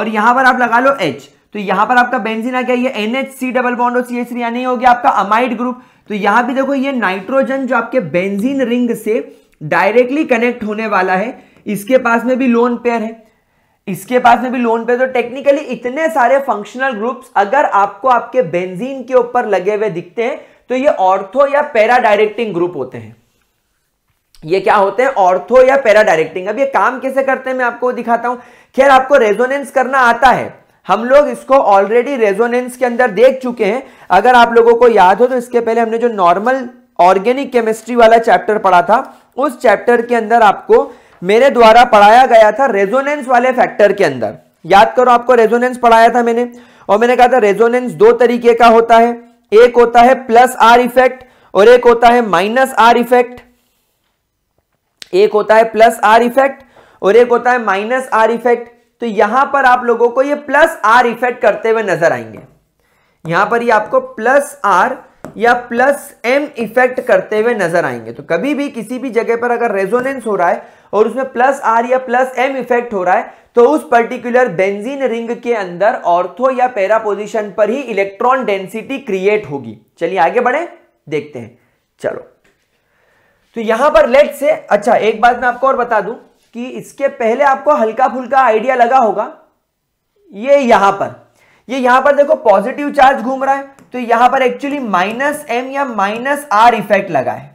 और यहां पर आप लगा लो एच तो यहां पर आपका बेंजीन आ गया ये N H C double bond O C H three यानी हो गया आपका अमाइड ग्रुप तो यहां भी देखो ये नाइट्रोजन जो आपके बेंजीन रिंग से डायरेक्टली कनेक्ट होने वाला है इसके पास में भी लोन पेयर है इसके पास में भी लोन पे तो टेक्निकली इतने सारे फंक्शनल ग्रुप्स अगर आपको आपके बेंजीन के ऊपर लगे हुए दिखते हैं तो ये ऑर्थो या पैरा डायरेक्टिंग ग्रुप होते हैं ये क्या होते हैं ऑर्थो या पैरा डायरेक्टिंग अब ये काम कैसे करते हैं मैं आपको दिखाता हूं खैर आपको रेजोनेंस करना आता है हम लोग इसको ऑलरेडी रेजोनेंस के अंदर देख चुके हैं अगर आप लोगों को याद हो तो इसके पहले हमने जो नॉर्मल ऑर्गेनिक केमिस्ट्री वाला चैप्टर पढ़ा था उस चैप्टर के अंदर आपको मेरे द्वारा पढ़ाया गया था रेजोनेंस वाले फैक्टर के अंदर याद करो आपको रेजोनेंस पढ़ाया था मैंने और मैंने कहा था रेजोनेंस दो तरीके का होता है एक होता है प्लस आर इफेक्ट और एक होता है माइनस आर इफेक्ट एक होता है प्लस आर इफेक्ट और एक होता है माइनस आर इफेक्ट तो यहां पर आप लोगों को ये प्लस आर इफेक्ट करते हुए नजर आएंगे यहां पर ये आपको प्लस आर या प्लस एम इफेक्ट करते हुए नजर आएंगे तो कभी भी किसी भी जगह पर अगर रेजोनेंस हो रहा है और उसमें प्लस आर या प्लस एम इफेक्ट हो रहा है तो उस पर्टिकुलर बेंजीन रिंग के अंदर ऑर्थो या पैरा पोजिशन पर ही इलेक्ट्रॉन डेंसिटी क्रिएट होगी चलिए आगे बढ़े देखते हैं चलो तो यहां पर लेट से अच्छा एक बात मैं आपको और बता दूं कि इसके पहले आपको हल्का फुल्का आइडिया लगा होगा ये यहां पर ये यहां पर देखो पॉजिटिव चार्ज घूम रहा है तो यहां पर एक्चुअली माइनस एम या माइनस आर इफेक्ट लगा है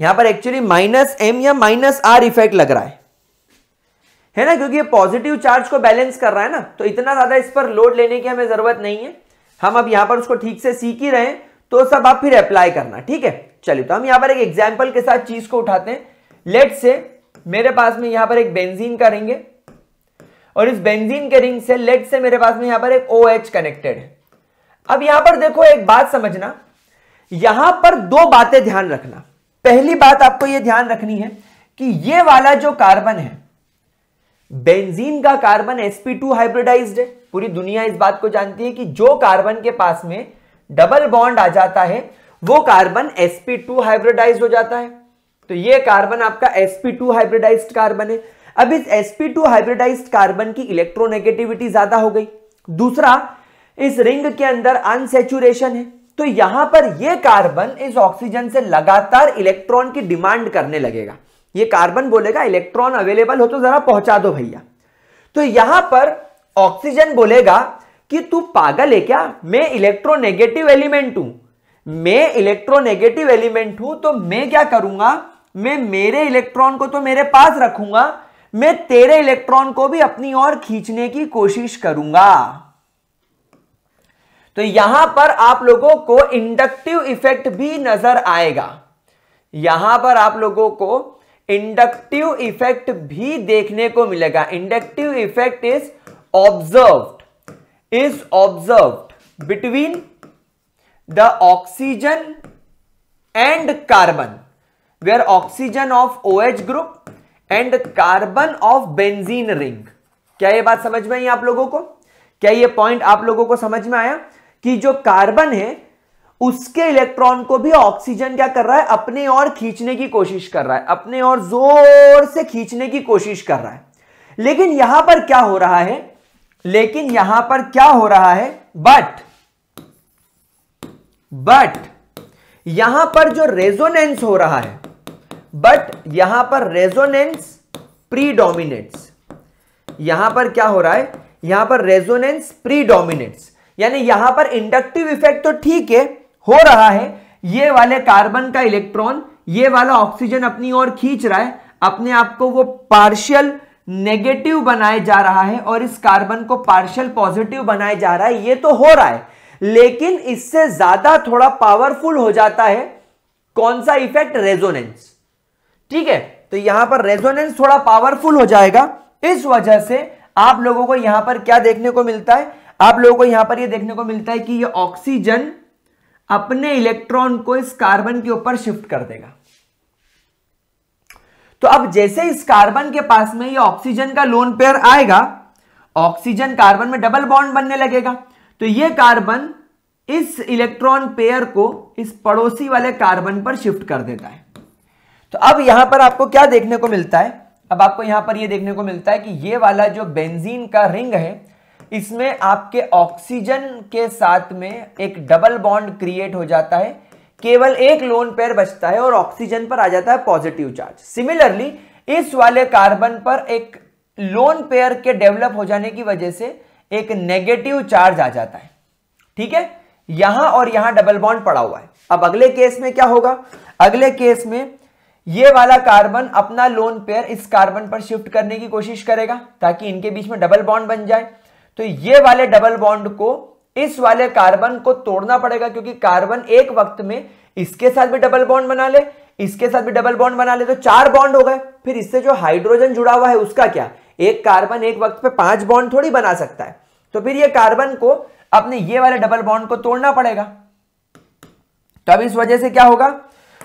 यहां पर एक्चुअली माइनस एम या माइनस आर इफेक्ट लग रहा है है ना क्योंकि ये पॉजिटिव चार्ज को बैलेंस कर रहा है ना तो इतना ज्यादा इस पर लोड लेने की हमें जरूरत नहीं है हम अब यहां पर उसको ठीक से सीख ही रहे हैं तो सब आप फिर अप्लाई करना ठीक है चलिए तो हम यहां पर एक एग्जाम्पल के साथ चीज को उठाते हैं लेट से मेरे पास में यहां पर एक बेंजीन का रिंग है और इस बेंजीन के रिंग से लेट से मेरे पास में यहां पर एक ओ OH कनेक्टेड है अब यहां पर देखो एक बात समझना यहां पर दो बातें ध्यान रखना पहली बात आपको यह ध्यान रखनी है कि ये वाला जो कार्बन है बेंजीन का कार्बन sp2 हाइब्रिडाइज्ड है पूरी दुनिया इस बात को जानती है कि जो कार्बन के पास में डबल बॉन्ड आ जाता है वो कार्बन sp2 हाइब्रिडाइज हो जाता है तो ये कार्बन आपका sp2 हाइब्रिडाइज्ड कार्बन है अब इस sp2 हाइब्रिडाइज्ड कार्बन की इलेक्ट्रोनेगेटिविटी ज्यादा हो गई दूसरा इस रिंग के अंदर अनसेचुरेशन है तो यहां पर यह कार्बन इस ऑक्सीजन से लगातार इलेक्ट्रॉन की डिमांड करने लगेगा यह कार्बन बोलेगा इलेक्ट्रॉन अवेलेबल हो तो जरा पहुंचा दो भैया तो यहां पर ऑक्सीजन बोलेगा कि तू पागल है क्या मैं इलेक्ट्रोनेगेटिव एलिमेंट हूं मैं इलेक्ट्रोनेगेटिव एलिमेंट हूं तो मैं क्या करूंगा मैं मेरे इलेक्ट्रॉन को तो मेरे पास रखूंगा मैं तेरे इलेक्ट्रॉन को भी अपनी ओर खींचने की कोशिश करूंगा तो यहां पर आप लोगों को इंडक्टिव इफेक्ट भी नजर आएगा यहां पर आप लोगों को इंडक्टिव इफेक्ट भी देखने को मिलेगा inductive effect is observed is observed between the oxygen and carbon oxygen of O H group and carbon of benzene ring क्या ये बात समझ में आई आप लोगों को क्या ये पॉइंट आप लोगों को समझ में आया कि जो कार्बन है उसके इलेक्ट्रॉन को भी ऑक्सीजन क्या कर रहा है अपने और खींचने की कोशिश कर रहा है अपने और जोर से खींचने की कोशिश कर रहा है लेकिन यहां पर क्या हो रहा है लेकिन यहां पर क्या हो रहा है बट बट यहां पर जो रेजोनेंस हो रहा है बट यहां पर रेजोनेंस प्रीडोमिनेट्स यहां पर क्या हो रहा है यहां पर रेजोनेंस प्रीडोमिनेट्स यानी यहां पर इंडक्टिव इफेक्ट तो ठीक है हो रहा है ये वाले कार्बन का इलेक्ट्रॉन ये वाला ऑक्सीजन अपनी ओर खींच रहा है अपने आप को वो पार्शियल नेगेटिव बनाए जा रहा है और इस कार्बन को पार्शियल पॉजिटिव बनाए जा रहा है ये तो हो रहा है लेकिन इससे ज्यादा थोड़ा पावरफुल हो जाता है कौन सा इफेक्ट रेजोनेंस ठीक है तो यहां पर रेजोनेंस थोड़ा पावरफुल हो जाएगा इस वजह से आप लोगों को यहां पर क्या देखने को मिलता है आप लोगों को यहां पर यह देखने को मिलता है कि यह ऑक्सीजन अपने इलेक्ट्रॉन को इस कार्बन के ऊपर शिफ्ट कर देगा तो अब जैसे इस कार्बन के पास में ये ऑक्सीजन का लोन पेयर आएगा ऑक्सीजन कार्बन में डबल बॉन्ड बनने लगेगा तो ये कार्बन इस इलेक्ट्रॉन पेयर को इस पड़ोसी वाले कार्बन पर शिफ्ट कर देता है तो अब यहां पर आपको क्या देखने को मिलता है अब आपको यहां पर यह देखने को मिलता है कि ये वाला जो बेंजीन का रिंग है इसमें आपके ऑक्सीजन के साथ में एक डबल बॉन्ड क्रिएट हो जाता है केवल एक लोन पेयर बचता है और ऑक्सीजन पर आ जाता है पॉजिटिव चार्ज सिमिलरली इस वाले कार्बन पर एक लोन पेयर के डेवलप हो जाने की वजह से एक नेगेटिव चार्ज आ जाता है ठीक है यहां और यहां डबल बॉन्ड पड़ा हुआ है अब अगले केस में क्या होगा अगले केस में ये वाला कार्बन अपना लोन पेयर इस कार्बन पर शिफ्ट करने की कोशिश करेगा ताकि इनके बीच में डबल बॉन्ड बन जाए तो ये वाले डबल बॉन्ड को इस वाले कार्बन को तोड़ना पड़ेगा क्योंकि कार्बन एक वक्त में इसके साथ भी डबल बॉन्ड बना ले इसके साथ भी डबल बॉन्ड बना ले तो चार बॉन्ड हो गए फिर इससे जो हाइड्रोजन जुड़ा हुआ है उसका क्या एक कार्बन एक वक्त पे पांच बॉन्ड थोड़ी बना सकता है तो फिर ये कार्बन को अपने ये वाले डबल बॉन्ड को तोड़ना पड़ेगा तो अब इस वजह से क्या होगा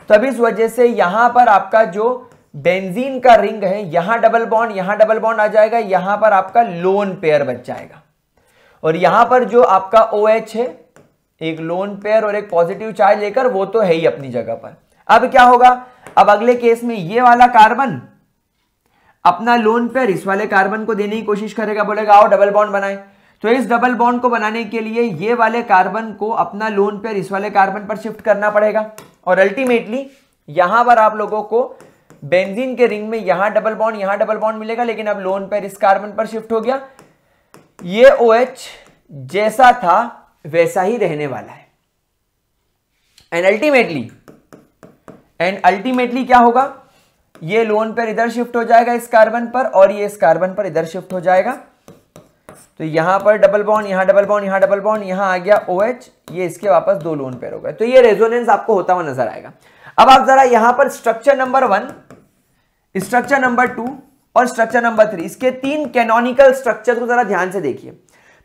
तब तो इस वजह से यहां पर आपका जो बेंजीन का रिंग है यहां डबल बॉन्ड यहां डबल बॉन्ड आ जाएगा यहां पर आपका लोन पेयर बच जाएगा और यहां पर जो आपका ओ OH है एक लोन पेयर और एक पॉजिटिव चार्ज लेकर वो तो है ही अपनी जगह पर अब क्या होगा अब अगले केस में ये वाला कार्बन अपना लोन पेयर इस वाले कार्बन को देने की कोशिश करेगा बोलेगा आओ डबल बॉन्ड बनाए तो इस डबल बॉन्ड को बनाने के लिए ये वाले कार्बन को अपना लोन पेयर इस वाले कार्बन पर शिफ्ट करना पड़ेगा और अल्टीमेटली यहां पर आप लोगों को बेंजीन के रिंग में यहां डबल बॉन्ड यहां डबल बॉन्ड मिलेगा लेकिन अब लोन पेर इस कार्बन पर शिफ्ट हो गया ये ओ OH जैसा था वैसा ही रहने वाला है एंड अल्टीमेटली एंड अल्टीमेटली क्या होगा ये लोन पर इधर शिफ्ट हो जाएगा इस कार्बन पर और ये इस कार्बन पर इधर शिफ्ट हो जाएगा तो यहां पर डबल बॉन्ड यहां डबल बॉन्ड यहां डबल बॉन्ड यहां आ गया ओ OH, ये इसके वापस दो लोन पेयर हो गए तो ये रेजोनेंस आपको होता हुआ नजर आएगा अब आप जरा यहां पर structure number one structure number two और स्ट्रक्चर नंबर थ्री इसके तीन कैनोनिकल स्ट्रक्चर को जरा ध्यान से देखिए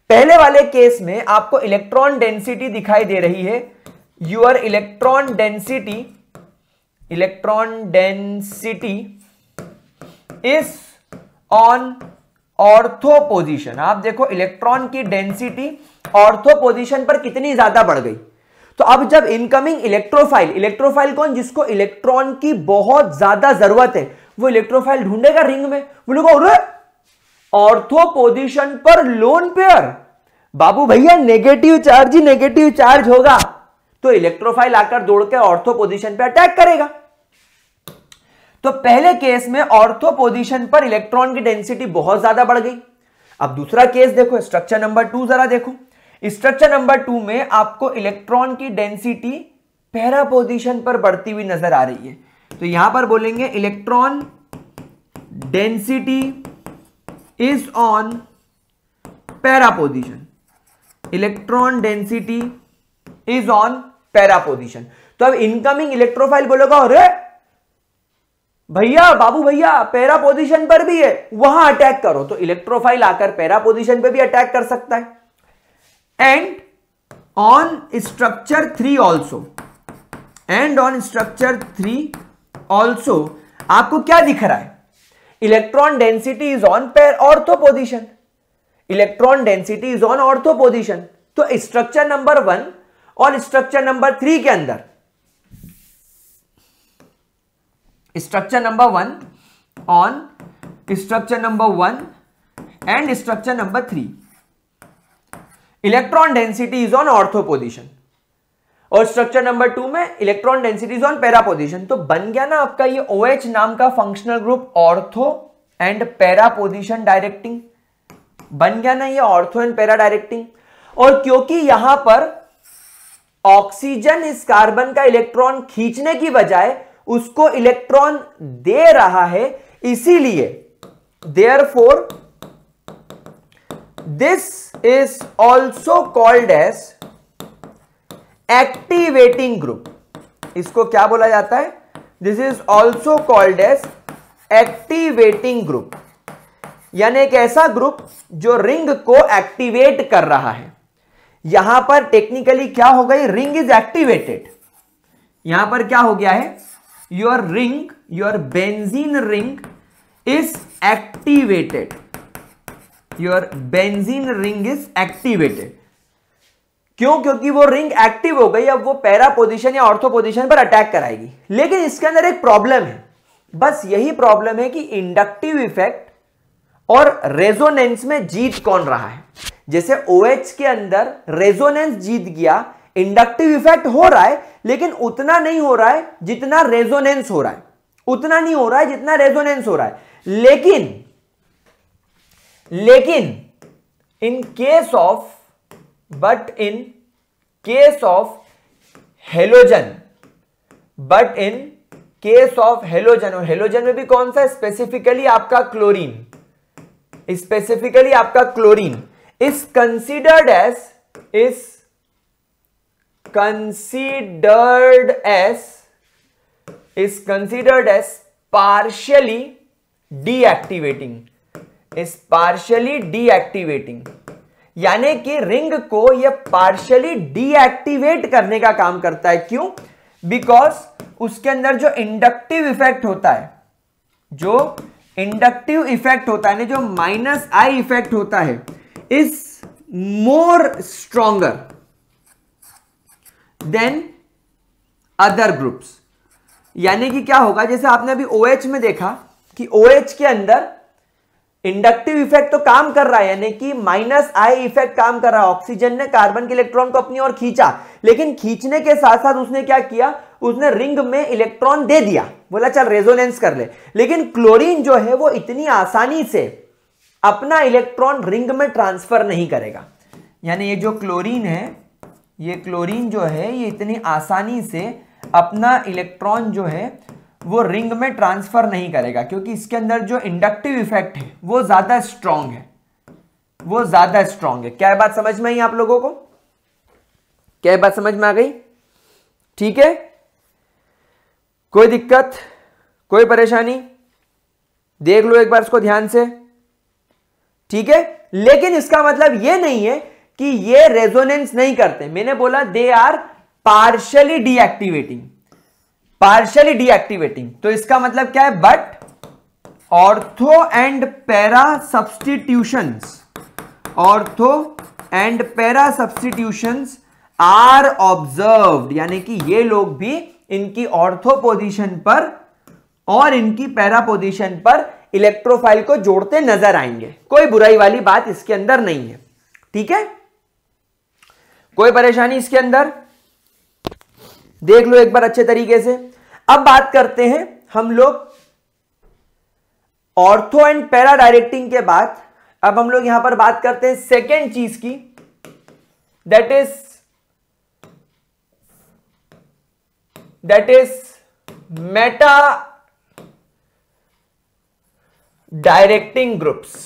पहले वाले केस में आपको इलेक्ट्रॉन डेंसिटी दिखाई दे रही है your electron density electron density is on ortho position आप देखो इलेक्ट्रॉन की डेंसिटी ऑर्थो पोजिशन पर कितनी ज्यादा बढ़ गई तो अब जब इनकमिंग इलेक्ट्रोफाइल इलेक्ट्रोफाइल कौन जिसको इलेक्ट्रॉन की बहुत ज्यादा जरूरत है वो इलेक्ट्रोफाइल ढूंढेगा रिंग में बोलो ऑर्थो पोजिशन पर लोन पेयर बाबू भैया नेगेटिव चार्ज ही नेगेटिव चार्ज होगा तो इलेक्ट्रोफाइल आकर दौड़ के ऑर्थो पोजिशन पर अटैक करेगा तो पहले केस में ऑर्थो पोजिशन पर इलेक्ट्रॉन की डेंसिटी बहुत ज्यादा बढ़ गई अब दूसरा केस देखो स्ट्रक्चर नंबर टू जरा देखो स्ट्रक्चर नंबर टू में आपको इलेक्ट्रॉन की डेंसिटी पहला पोजिशन पर बढ़ती हुई नजर आ रही है तो यहां पर बोलेंगे electron density is on para position electron density is on para position तो अब इनकमिंग इलेक्ट्रोफाइल बोलेगा अरे भैया बाबू भैया पैरा पोजीशन पर भी है वहां अटैक करो तो इलेक्ट्रोफाइल आकर पैरा पोजीशन पर भी अटैक कर सकता है and on structure three also and on structure three also आपको क्या दिख रहा है electron density is on para ortho position electron density is on ortho position तो स्ट्रक्चर नंबर वन और स्ट्रक्चर नंबर थ्री के अंदर structure number one on structure number one and structure number three electron density is on ortho और स्ट्रक्चर नंबर टू में इलेक्ट्रॉन डेंसिटीज ऑन पैरा तो बन गया ना आपका ये OH नाम का functional group ortho and para directing बन गया ना ये ऑर्थो एंड पैरा डायरेक्टिंग और क्योंकि यहां पर ऑक्सीजन इस कार्बन का इलेक्ट्रॉन खींचने की बजाय उसको इलेक्ट्रॉन दे रहा है इसीलिए therefore this is also called as activating group इसको क्या बोला जाता है this is also called as activating group यानी एक ऐसा ग्रुप जो रिंग को एक्टिवेट कर रहा है यहां पर टेक्निकली क्या हो गई रिंग इज एक्टिवेटेड यहां पर क्या हो गया है your ring your benzene ring is activated your benzene ring is activated क्यों क्योंकि वो रिंग एक्टिव हो गई अब वो पैरा पोजीशन या ऑर्थो पोजीशन पर अटैक कराएगी लेकिन इसके अंदर एक प्रॉब्लम है बस यही प्रॉब्लम है कि इंडक्टिव इफेक्ट और रेजोनेंस में जीत कौन रहा है जैसे ओ OH के अंदर रेजोनेंस जीत गया इंडक्टिव इफेक्ट हो रहा है लेकिन उतना नहीं हो रहा है जितना रेजोनेंस हो रहा है उतना नहीं हो रहा है जितना रेजोनेंस हो रहा है लेकिन लेकिन in case of but in case of halogen but in case of halogen और हेलोजन में भी कौन सा स्पेसिफिकली आपका क्लोरीन स्पेसिफिकली आपका क्लोरीन इज कंसिडर्ड एज इज considered as is considered as partially deactivating is partially deactivating यानी कि रिंग को यह पार्शियली डीएक्टिवेट करने का काम करता है क्यों बिकॉज उसके अंदर जो इंडक्टिव इफेक्ट होता है जो इंडक्टिव इफेक्ट होता है जो माइनस आई इफेक्ट होता है is more stronger than other groups यानी कि क्या होगा जैसे आपने अभी ओ OH में देखा कि ओ OH के अंदर इंडक्टिव इफेक्ट तो काम कर रहा है यानी कि माइनस आई इफेक्ट काम कर रहा है ऑक्सीजन ने कार्बन के इलेक्ट्रॉन को अपनी ओर खींचा लेकिन खींचने के साथ साथ उसने क्या किया उसने रिंग में इलेक्ट्रॉन दे दिया बोला चल रेजोनेंस कर ले लेकिन क्लोरीन जो है वो इतनी आसानी से अपना इलेक्ट्रॉन रिंग में ट्रांसफर नहीं करेगा यानी ये जो क्लोरीन है ये क्लोरीन जो है ये इतनी आसानी से अपना इलेक्ट्रॉन जो है वो रिंग में ट्रांसफर नहीं करेगा क्योंकि इसके अंदर जो इंडक्टिव इफेक्ट है वो ज़्यादा स्ट्रांग है वो ज़्यादा स्ट्रांग है क्या बात समझ में आई आप लोगों को क्या बात समझ में आ गई ठीक है कोई दिक्कत कोई परेशानी देख लो एक बार इसको ध्यान से ठीक है लेकिन इसका मतलब यह नहीं है कि ये रेजोनेंस नहीं करते मैंने बोला they are partially deactivating partially deactivating तो इसका मतलब क्या है but ortho and para substitution ortho and para substitution are observe यानी कि ये लोग भी इनकी ऑर्थो पोजिशन पर और इनकी पैरा पोजिशन पर इलेक्ट्रोफाइल को जोड़ते नजर आएंगे कोई बुराई वाली बात इसके अंदर नहीं है ठीक है कोई परेशानी इसके अंदर देख लो एक बार अच्छे तरीके से अब बात करते हैं हम लोग ऑर्थो एंड पैरा डायरेक्टिंग के बाद अब हम लोग यहां पर बात करते हैं सेकेंड चीज की that is that is meta directing groups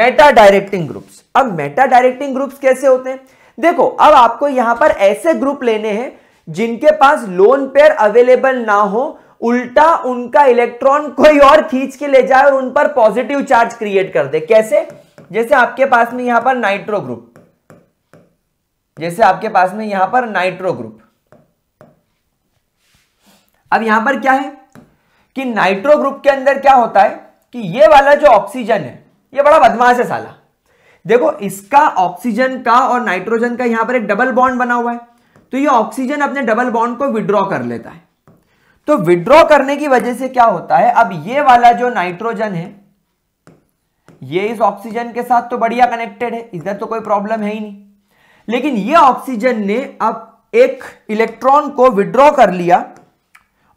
meta directing groups अब मेटा डायरेक्टिंग ग्रुप्स कैसे होते हैं देखो अब आपको यहां पर ऐसे ग्रुप लेने हैं जिनके पास लोन पेयर अवेलेबल ना हो उल्टा उनका इलेक्ट्रॉन कोई और खींच के ले जाए और उन पर पॉजिटिव चार्ज क्रिएट कर दे कैसे जैसे आपके पास में यहां पर नाइट्रो ग्रुप जैसे आपके पास में यहां पर नाइट्रो ग्रुप अब यहां पर क्या है कि नाइट्रो ग्रुप के अंदर क्या होता है कि ये वाला जो ऑक्सीजन है ये बड़ा बदमाश है साला देखो इसका ऑक्सीजन का और नाइट्रोजन का यहां पर एक डबल बॉन्ड बना हुआ है तो ये ऑक्सीजन अपने डबल बॉन्ड को विड्रॉ कर लेता है तो विड्रॉ करने की वजह से क्या होता है अब ये वाला जो नाइट्रोजन है ये इस ऑक्सीजन के साथ तो बढ़िया कनेक्टेड है इधर तो कोई प्रॉब्लम है ही नहीं लेकिन ये ऑक्सीजन ने अब एक इलेक्ट्रॉन को विड्रॉ कर लिया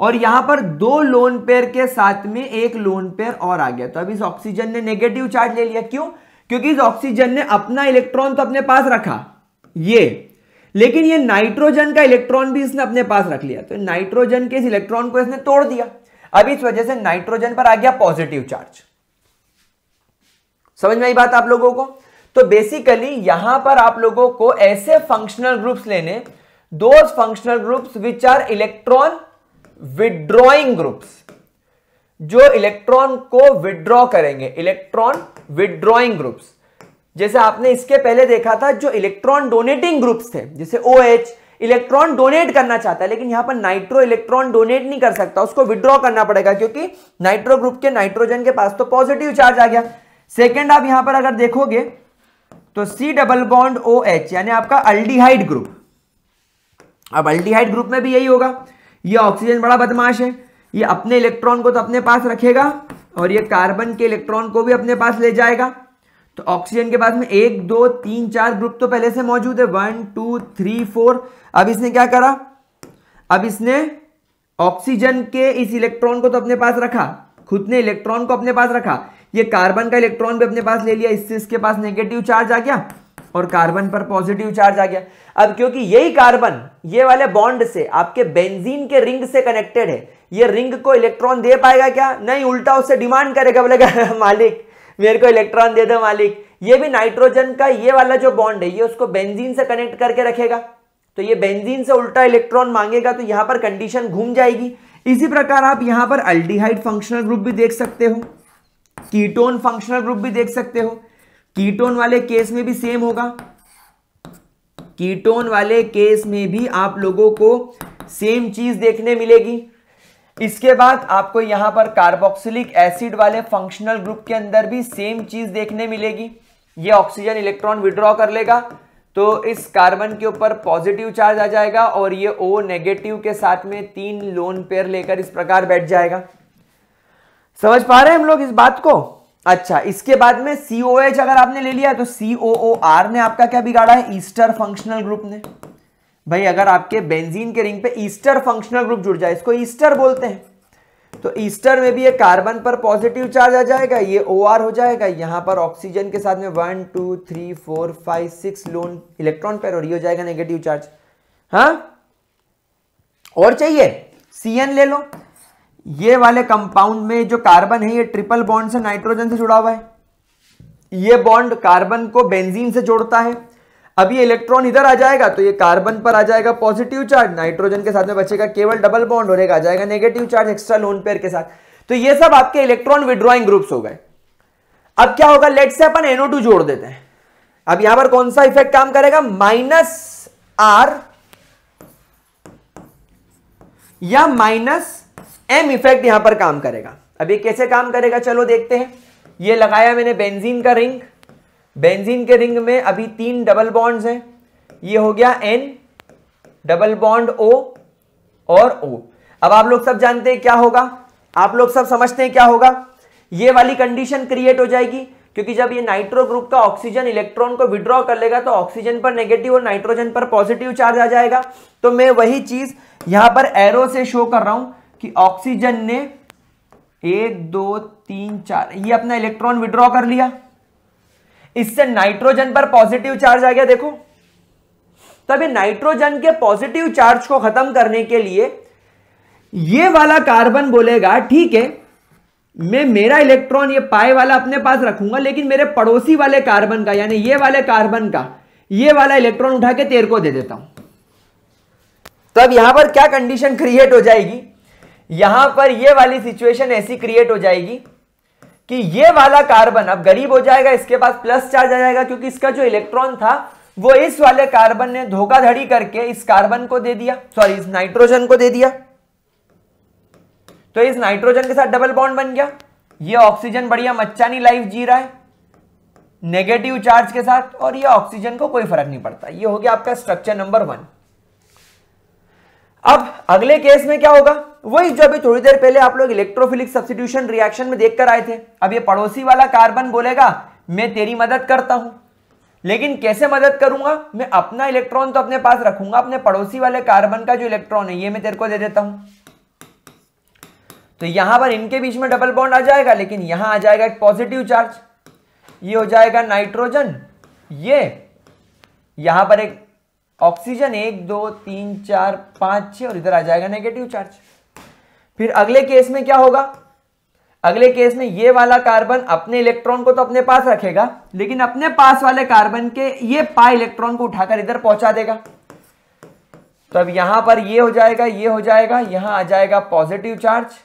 और यहां पर दो लोन पेयर के साथ में एक लोन पेयर और आ गया तो अब इस ऑक्सीजन ने नेगेटिव चार्ज ले लिया क्यों क्योंकि इस ऑक्सीजन ने अपना इलेक्ट्रॉन तो अपने पास रखा ये लेकिन ये नाइट्रोजन का इलेक्ट्रॉन भी इसने अपने पास रख लिया तो नाइट्रोजन के इस इलेक्ट्रॉन को इसने तोड़ दिया अब इस वजह से नाइट्रोजन पर आ गया पॉजिटिव चार्ज समझ में आई बात आप लोगों को तो बेसिकली यहां पर आप लोगों को ऐसे फंक्शनल ग्रुप्स लेने दो functional groups which are electron withdrawing groups जो इलेक्ट्रॉन को विड्रॉ करेंगे इलेक्ट्रॉन विदड्रॉइंग ग्रुप्स जैसे आपने इसके पहले देखा था जो इलेक्ट्रॉन डोनेटिंग ग्रुप्स थे जैसे ओ एच इलेक्ट्रॉन डोनेट करना चाहता है लेकिन यहां पर नाइट्रो इलेक्ट्रॉन डोनेट नहीं कर सकता उसको विद्रॉ करना पड़ेगा क्योंकि नाइट्रो ग्रुप के नाइट्रोजन के पास तो पॉजिटिव चार्ज आ गया सेकेंड आप यहां पर अगर देखोगे तो C double bond O H यानी आपका अल्डीहाइड ग्रुप अब अल्डीहाइड ग्रुप में भी यही होगा ये ऑक्सीजन बड़ा बदमाश है ये अपने इलेक्ट्रॉन को तो अपने पास रखेगा और ये कार्बन के इलेक्ट्रॉन को भी अपने पास ले जाएगा तो ऑक्सीजन के पास में एक दो तीन चार ग्रुप तो पहले से मौजूद है वन टू थ्री फोर अब इसने क्या करा अब इसने ऑक्सीजन के इस इलेक्ट्रॉन को तो अपने पास रखा खुद ने इलेक्ट्रॉन को अपने पास रखा ये कार्बन का इलेक्ट्रॉन भी अपने पास ले लिया इससे इसके पास नेगेटिव चार्ज आ गया और कार्बन पर पॉजिटिव चार्ज आ गया अब क्योंकि यही कार्बन ये वाले बॉन्ड से आपके बेंजीन के रिंग से कनेक्टेड है ये रिंग को इलेक्ट्रॉन दे पाएगा क्या नहीं उल्टा उससे डिमांड करेगा बोलेगा मालिक मेरे को इलेक्ट्रॉन दे दो मालिक ये भी नाइट्रोजन का ये वाला जो बॉन्ड है ये उसको बेंजीन से कनेक्ट करके रखेगा तो ये बेंजीन से उल्टा इलेक्ट्रॉन मांगेगा तो यहां पर कंडीशन घूम जाएगी इसी प्रकार आप यहां पर अल्डीहाइड फंक्शनल ग्रुप भी देख सकते हो कीटोन फंक्शनल ग्रुप भी देख सकते हो कीटोन वाले केस में भी सेम होगा कीटोन वाले केस में भी आप लोगों को सेम चीज देखने मिलेगी इसके बाद आपको यहां पर कार्बोक्सिलिक एसिड वाले फंक्शनल ग्रुप के अंदर भी सेम चीज देखने मिलेगी ये ऑक्सीजन इलेक्ट्रॉन विड्रॉ कर लेगा तो इस कार्बन के ऊपर पॉजिटिव चार्ज आ जाएगा और ये ओ नेगेटिव के साथ में तीन लोन पेयर लेकर इस प्रकार बैठ जाएगा समझ पा रहे हैं हम लोग इस बात को अच्छा इसके बाद में सीओ अगर आपने ले लिया तो सी ने आपका क्या बिगाड़ा है ईस्टर फंक्शनल ग्रुप ने भाई अगर आपके बेंजीन के रिंग पे ईस्टर फंक्शनल ग्रुप जुड़ जाए इसको ईस्टर बोलते हैं तो ईस्टर में भी ये कार्बन पर पॉजिटिव चार्ज आ जाएगा ये ओ आर हो जाएगा यहां पर ऑक्सीजन के साथ में one two three four five six lone electron पर और ये हो जाएगा नेगेटिव चार्ज हाँ और चाहिए सी एन ले लो ये वाले कंपाउंड में जो कार्बन है ये ट्रिपल बॉन्ड से नाइट्रोजन से जुड़ा हुआ है ये बॉन्ड कार्बन को बेंजीन से जोड़ता है अब ये इलेक्ट्रॉन इधर आ जाएगा तो ये कार्बन पर आ जाएगा पॉजिटिव चार्ज नाइट्रोजन के साथ में बचेगा केवल डबल बॉन्ड हो रहेगा आ जाएगा negative charge extra lone pair के साथ तो ये सब आपके इलेक्ट्रॉन विड्रॉइंग ग्रुप्स हो गए अब क्या होगा लेट से अपन एनओ टू जोड़ देते हैं अब यहां पर कौन सा इफेक्ट काम करेगा माइनस आर या माइनस एम इफेक्ट यहां पर काम करेगा अब ये कैसे काम करेगा चलो देखते हैं ये लगाया मैंने बेंजीन का रिंग बेंजीन के रिंग में अभी तीन डबल बॉन्ड्स हैं ये हो गया एन डबल बॉन्ड ओ और ओ अब आप लोग सब जानते हैं क्या होगा आप लोग सब समझते हैं क्या होगा ये वाली कंडीशन क्रिएट हो जाएगी क्योंकि जब ये नाइट्रो ग्रुप का ऑक्सीजन इलेक्ट्रॉन को विड्रॉ कर लेगा तो ऑक्सीजन पर नेगेटिव और नाइट्रोजन पर पॉजिटिव चार्ज आ जाएगा तो मैं वही चीज यहां पर एरो से शो कर रहा हूं कि ऑक्सीजन ने एक दो तीन चार ये अपना इलेक्ट्रॉन विड्रॉ कर लिया इससे नाइट्रोजन पर पॉजिटिव चार्ज आ गया देखो तभी तो नाइट्रोजन के पॉजिटिव चार्ज को खत्म करने के लिए ये वाला कार्बन बोलेगा ठीक है मैं मेरा इलेक्ट्रॉन ये पाए वाला अपने पास रखूंगा लेकिन मेरे पड़ोसी वाले कार्बन का यानी ये वाले कार्बन का ये वाला इलेक्ट्रॉन उठा के तेर को दे देता हूं तो अब यहां पर क्या कंडीशन क्रिएट हो जाएगी यहां पर ये वाली सिचुएशन ऐसी क्रिएट हो जाएगी कि ये वाला कार्बन अब गरीब हो जाएगा इसके पास प्लस चार्ज आ जाएगा क्योंकि इसका जो इलेक्ट्रॉन था वो इस वाले कार्बन ने धोखाधड़ी करके इस कार्बन को दे दिया सॉरी इस नाइट्रोजन को दे दिया तो इस नाइट्रोजन के साथ डबल बॉन्ड बन गया ये ऑक्सीजन बढ़िया मच्चानी लाइफ जी रहा है नेगेटिव चार्ज के साथ और ये ऑक्सीजन को कोई फर्क नहीं पड़ता ये हो गया आपका स्ट्रक्चर नंबर वन अब अगले केस में क्या होगा वही जो अभी थोड़ी देर पहले आप लोग इलेक्ट्रोफिलिक सब्सिट्यूशन रिएक्शन में देखकर आए थे अब ये पड़ोसी वाला कार्बन बोलेगा मैं तेरी मदद करता हूं लेकिन कैसे मदद करूंगा मैं अपना इलेक्ट्रॉन तो अपने पास रखूंगा अपने पड़ोसी वाले कार्बन का जो इलेक्ट्रॉन है ये मैं तेरे को दे देता हूं तो यहां पर इनके बीच में डबल बॉन्ड आ जाएगा लेकिन यहां आ जाएगा एक पॉजिटिव चार्ज ये हो जाएगा नाइट्रोजन ये यहां पर एक ऑक्सीजन एक दो तीन चार पांच छह और इधर आ जाएगा नेगेटिव चार्ज फिर अगले केस में क्या होगा अगले केस में ये वाला कार्बन अपने इलेक्ट्रॉन को तो अपने पास रखेगा लेकिन अपने पास वाले कार्बन के ये पा इलेक्ट्रॉन को उठाकर इधर पहुंचा देगा तो अब यहां पर ये हो जाएगा ये हो जाएगा यहां आ जाएगा पॉजिटिव चार्ज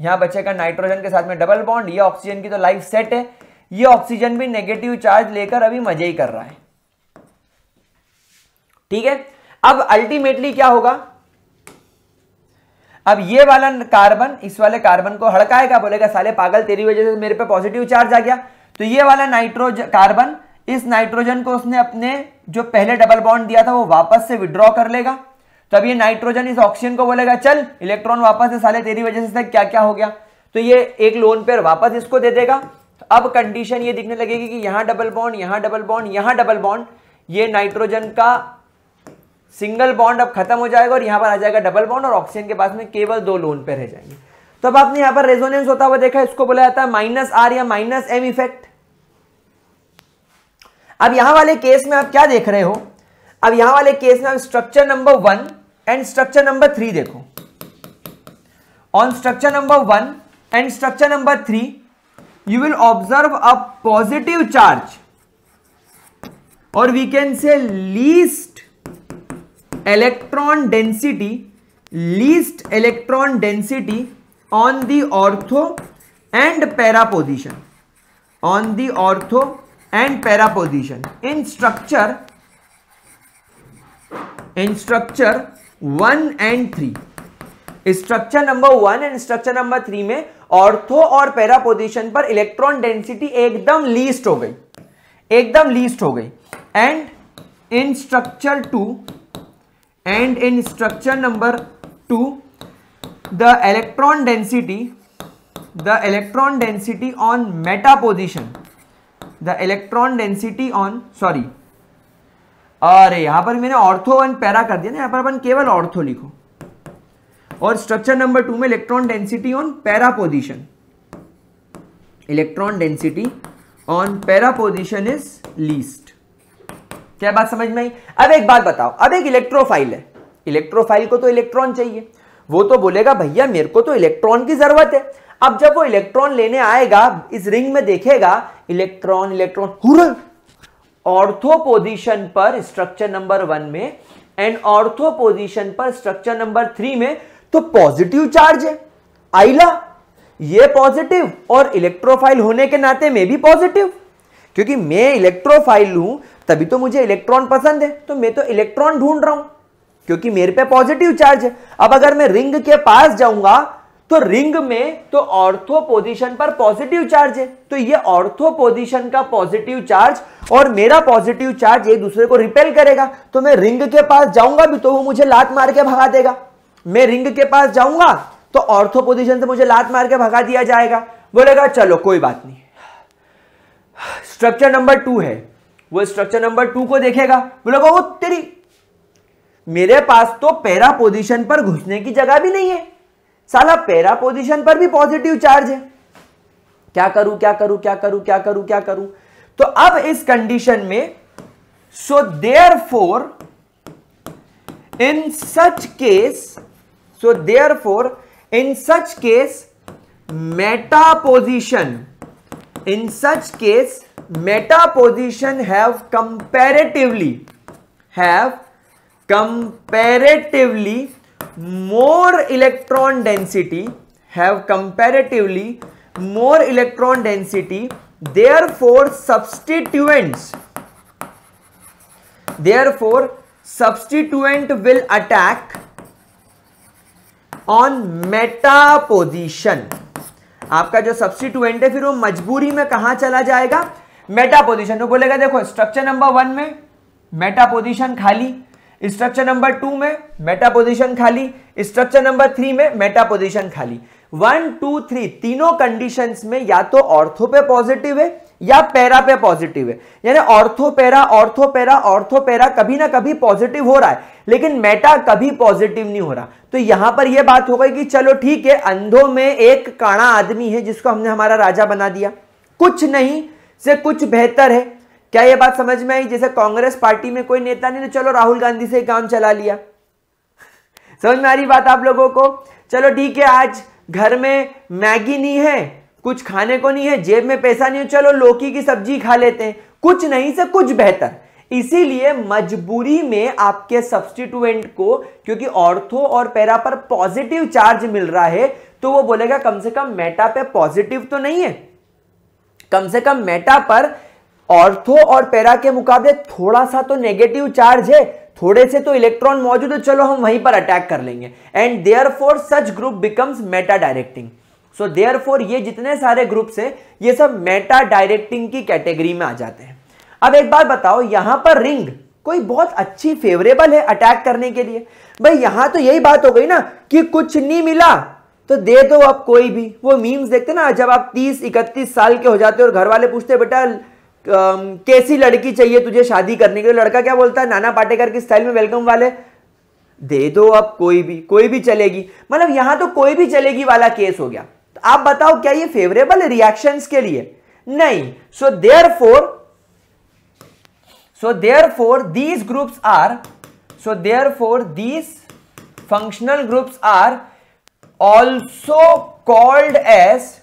यहां बचेगा नाइट्रोजन के साथ में डबल बॉन्ड ये ऑक्सीजन की तो लाइफ सेट है ये ऑक्सीजन भी नेगेटिव चार्ज लेकर अभी मजे ही कर रहा है ठीक है अब अल्टीमेटली क्या होगा अब ये वाला कार्बन इस वाले कार्बन को हड़काएगा बोलेगा साले पागल तेरी वजह से मेरे पे पॉजिटिव चार्ज आ गया तो ये वाला नाइट्रोजन कार्बन इस नाइट्रोजन को उसने अपने जो पहले डबल बॉन्ड दिया था वो वापस से विड्रॉ कर लेगा तो अब ये नाइट्रोजन इस ऑक्सीजन को बोलेगा चल इलेक्ट्रॉन वापस से साले तेरी वजह से क्या क्या हो गया तो ये एक लोन पेयर वापस इसको दे देगा तो अब कंडीशन ये दिखने लगेगी कि यहां डबल बॉन्ड यहां डबल बॉन्ड यहां डबल बॉन्ड ये नाइट्रोजन का सिंगल बॉन्ड अब खत्म हो जाएगा और यहाँ पर आ जाएगा डबल बॉन्ड और ऑक्सीजन के पास में केवल दो लोन पे रह जाएंगे तो अब आपने यहाँ पर रेजोनेंस होता हुआ देखा इसको बोला जाता है माइनस आर या माइनस एम इफेक्ट अब यहां वाले केस में आप क्या देख रहे हो अब यहां वाले केस में आप structure number one and structure number three देखो on structure number one and structure number three you will observe a positive charge और we can say least electron density least electron density on the ortho and para position on the ortho and para position in structure in structure one and three structure number one and structure number three में ऑर्थो और पैरापोजिशन पर इलेक्ट्रॉन डेंसिटी एकदम लीस्ट हो गई एकदम लीस्ट हो गई and in structure two and in structure number 2 the electron density the electron density on meta position the electron density on sorry अरे यहां पर मैंने ऑर्थो वन पैरा कर दिया ना यहां पर अपन केवल ऑर्थो लिखो और स्ट्रक्चर नंबर टू में electron density on para position electron density on para position is less क्या बात समझ में आई अब एक बात बताओ अब एक इलेक्ट्रोफाइल है इलेक्ट्रोफाइल को तो इलेक्ट्रॉन चाहिए वो तो बोलेगा भैया मेरे को तो इलेक्ट्रॉन की जरूरत है अब जब वो इलेक्ट्रॉन लेने आएगा इस रिंग में देखेगा इलेक्ट्रॉन इलेक्ट्रॉन हुरल ऑर्थो पोजीशन पर स्ट्रक्चर नंबर वन में एंड ऑर्थो पोजीशन पर स्ट्रक्चर नंबर थ्री में तो पॉजिटिव चार्ज है आइला ये पॉजिटिव और इलेक्ट्रोफाइल होने के नाते में भी पॉजिटिव क्योंकि मैं इलेक्ट्रोफाइल हूं तभी तो मुझे इलेक्ट्रॉन पसंद है तो मैं तो इलेक्ट्रॉन ढूंढ रहा हूं क्योंकि मेरे पे पॉजिटिव चार्ज है अब अगर मैं रिंग के पास जाऊंगा तो रिंग में तो ऑर्थो पोजिशन पर पॉजिटिव चार्ज है तो ये ऑर्थो पोजिशन का पॉजिटिव चार्ज और मेरा पॉजिटिव चार्ज एक दूसरे को रिपेल करेगा तो मैं रिंग के पास जाऊंगा भी तो वो मुझे लात मार के भगा देगा मैं रिंग के पास जाऊंगा तो ऑर्थो पोजिशन से मुझे लात मार के भगा दिया जाएगा बोलेगा चलो कोई बात नहीं स्ट्रक्चर नंबर टू है वो स्ट्रक्चर नंबर टू को देखेगा बोलेगा वो तेरी मेरे पास तो पैरा पोजिशन पर घुसने की जगह भी नहीं है साला पैरा पोजिशन पर भी पॉजिटिव चार्ज है क्या करूं क्या करूं क्या करूं क्या करूं क्या करूं तो अब इस कंडीशन में so therefore in such case so therefore in such case meta position in such case meta position have comparatively have comparatively more electron density have comparatively more electron density therefore substituents therefore substituent will attack on meta position आपका जो सब्सटीट्यूएंट है फिर वो मजबूरी में कहा चला जाएगा मेटा पोजिशन तो बोलेगा देखो स्ट्रक्चर नंबर वन में मेटा पोजिशन खाली स्ट्रक्चर नंबर टू में मेटा पोजिशन खाली स्ट्रक्चर नंबर थ्री में मेटा पोजिशन खाली वन टू थ्री तीनों कंडीशन में या तो ऑर्थो पे पॉजिटिव है या पैरा पे पॉजिटिव है यानी ortho para ortho para ortho para कभी ना कभी पॉजिटिव हो रहा है लेकिन मेटा कभी पॉजिटिव नहीं हो रहा तो यहां पर यह बात हो गई कि चलो ठीक है अंधों में एक काणा आदमी है जिसको हमने हमारा राजा बना दिया कुछ नहीं से कुछ बेहतर है क्या यह बात समझ में आई जैसे कांग्रेस पार्टी में कोई नेता नहीं तो चलो राहुल गांधी से काम चला लिया समझ में आ रही बात आप लोगों को चलो ठीक है आज घर में मैगी नहीं है कुछ खाने को नहीं है जेब में पैसा नहीं है चलो लौकी की सब्जी खा लेते हैं कुछ नहीं से कुछ बेहतर इसीलिए मजबूरी में आपके सब्सटीट्यूएंट को क्योंकि ऑर्थो और पैरा पर पॉजिटिव चार्ज मिल रहा है तो वो बोलेगा कम से कम मेटा पे पॉजिटिव तो नहीं है कम से कम मेटा पर ऑर्थो और पैरा के मुकाबले थोड़ा सा तो नेगेटिव चार्ज है थोड़े से तो इलेक्ट्रॉन मौजूद है चलो हम वहीं पर अटैक कर लेंगे and therefore such group becomes meta directing so therefore ये जितने सारे ग्रुप्स हैं ये सब मेटा डायरेक्टिंग की कैटेगरी में आ जाते हैं अब एक बार बताओ यहां पर रिंग कोई बहुत अच्छी फेवरेबल है अटैक करने के लिए भाई यहां तो यही बात हो गई ना कि कुछ नहीं मिला तो दे दो आप कोई भी वो मीम्स देखते ना जब आप तीस इकतीस साल के हो जाते हो और घर वाले पूछते बेटा कैसी लड़की चाहिए तुझे शादी करने के लिए लड़का क्या बोलता है नाना पाटेकर की स्टाइल में वेलकम वाले दे दो अब कोई भी कोई भी चलेगी मतलब यहां तो कोई भी चलेगी वाला केस हो गया तो आप बताओ क्या ये फेवरेबल रिएक्शंस के लिए नहीं so therefore so for these groups are so therefore these functional groups are also called as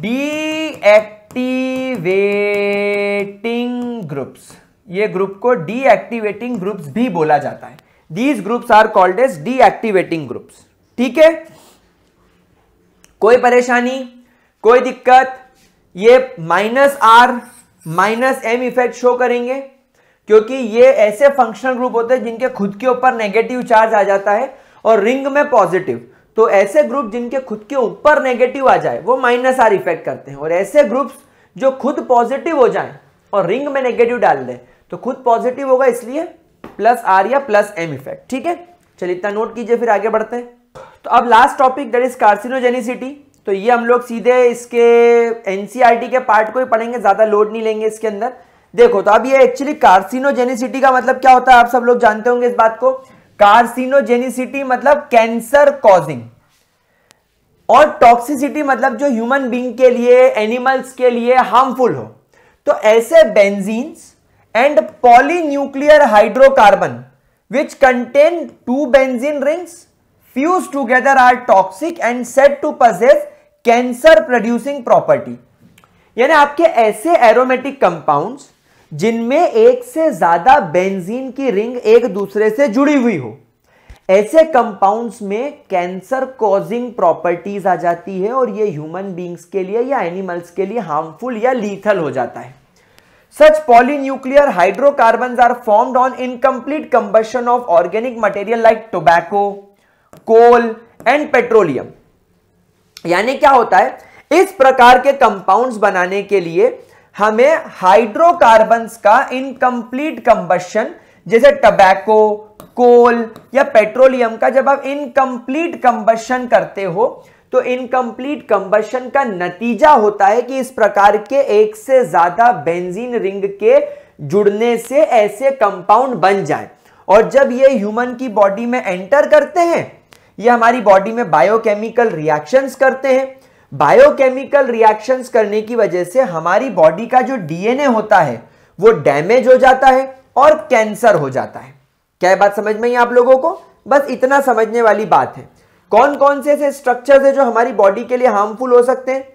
deactivating groups ये ग्रुप को डीएक्टिवेटिंग ग्रुप्स भी बोला जाता है these groups are called as deactivating groups ठीक है कोई परेशानी कोई दिक्कत ये minus R minus M effect show करेंगे क्योंकि ये ऐसे फंक्शनल ग्रुप होते हैं जिनके खुद के ऊपर नेगेटिव चार्ज आ जाता है और रिंग में पॉजिटिव तो ऐसे ग्रुप जिनके खुद के ऊपर नेगेटिव आ जाए वो माइनस आर इफेक्ट करते हैं और ऐसे ग्रुप्स जो खुद पॉजिटिव हो जाए और रिंग में नेगेटिव डाल दें तो खुद पॉजिटिव होगा इसलिए प्लस आर या प्लस एम इफेक्ट ठीक है चलिए इतना नोट कीजिए फिर आगे बढ़ते हैं तो अब last topic that is carcinogenicity तो ये हम लोग सीधे इसके एनसीईआरटी e के पार्ट को ही पढ़ेंगे ज़्यादा लोड नहीं लेंगे इसके अंदर देखो तो अब ये एक्चुअली कार्सिनोजेनिसिटी का मतलब क्या होता है आप सब लोग जानते होंगे इस बात को कार्सिनोजेनिसिटी मतलब कैंसर कॉजिंग और टॉक्सिसिटी मतलब जो ह्यूमन बींग के लिए एनिमल्स के लिए हार्मफुल हो तो ऐसे benzenes and polynuclear hydrocarbon which contain two benzene rings fuse together are toxic and said to possess cancer producing property यानी आपके ऐसे एरोमेटिक कंपाउंड्स जिनमें एक से ज्यादा बेंजीन की रिंग एक दूसरे से जुड़ी हुई हो ऐसे कंपाउंड्स में कैंसर कॉजिंग प्रॉपर्टीज आ जाती है और ये ह्यूमन बींग्स के लिए या एनिमल्स के लिए हार्मफुल या लीथल हो जाता है such polynuclear hydrocarbon are formed on incomplete combustion of organic material like tobacco coal and petroleum यानी क्या होता है इस प्रकार के कंपाउंड्स बनाने के लिए हमें हाइड्रोकार्बन का इनकम्प्लीट कंबशन जैसे टबैको कोल या पेट्रोलियम का जब आप इनकम्प्लीट कंबशन करते हो तो इनकम्प्लीट कंबशन का नतीजा होता है कि इस प्रकार के एक से ज्यादा बेंजीन रिंग के जुड़ने से ऐसे कंपाउंड बन जाए और जब ये ह्यूमन की बॉडी में एंटर करते हैं ये हमारी बॉडी में बायोकेमिकल रिएक्शंस करते हैं बायोकेमिकल रिएक्शंस करने की वजह से हमारी बॉडी का जो डीएनए होता है वो डैमेज हो जाता है और कैंसर हो जाता है क्या बात समझ में आप लोगों को बस इतना समझने वाली बात है कौन कौन से ऐसे स्ट्रक्चर्स है जो हमारी बॉडी के लिए हार्मफुल हो सकते हैं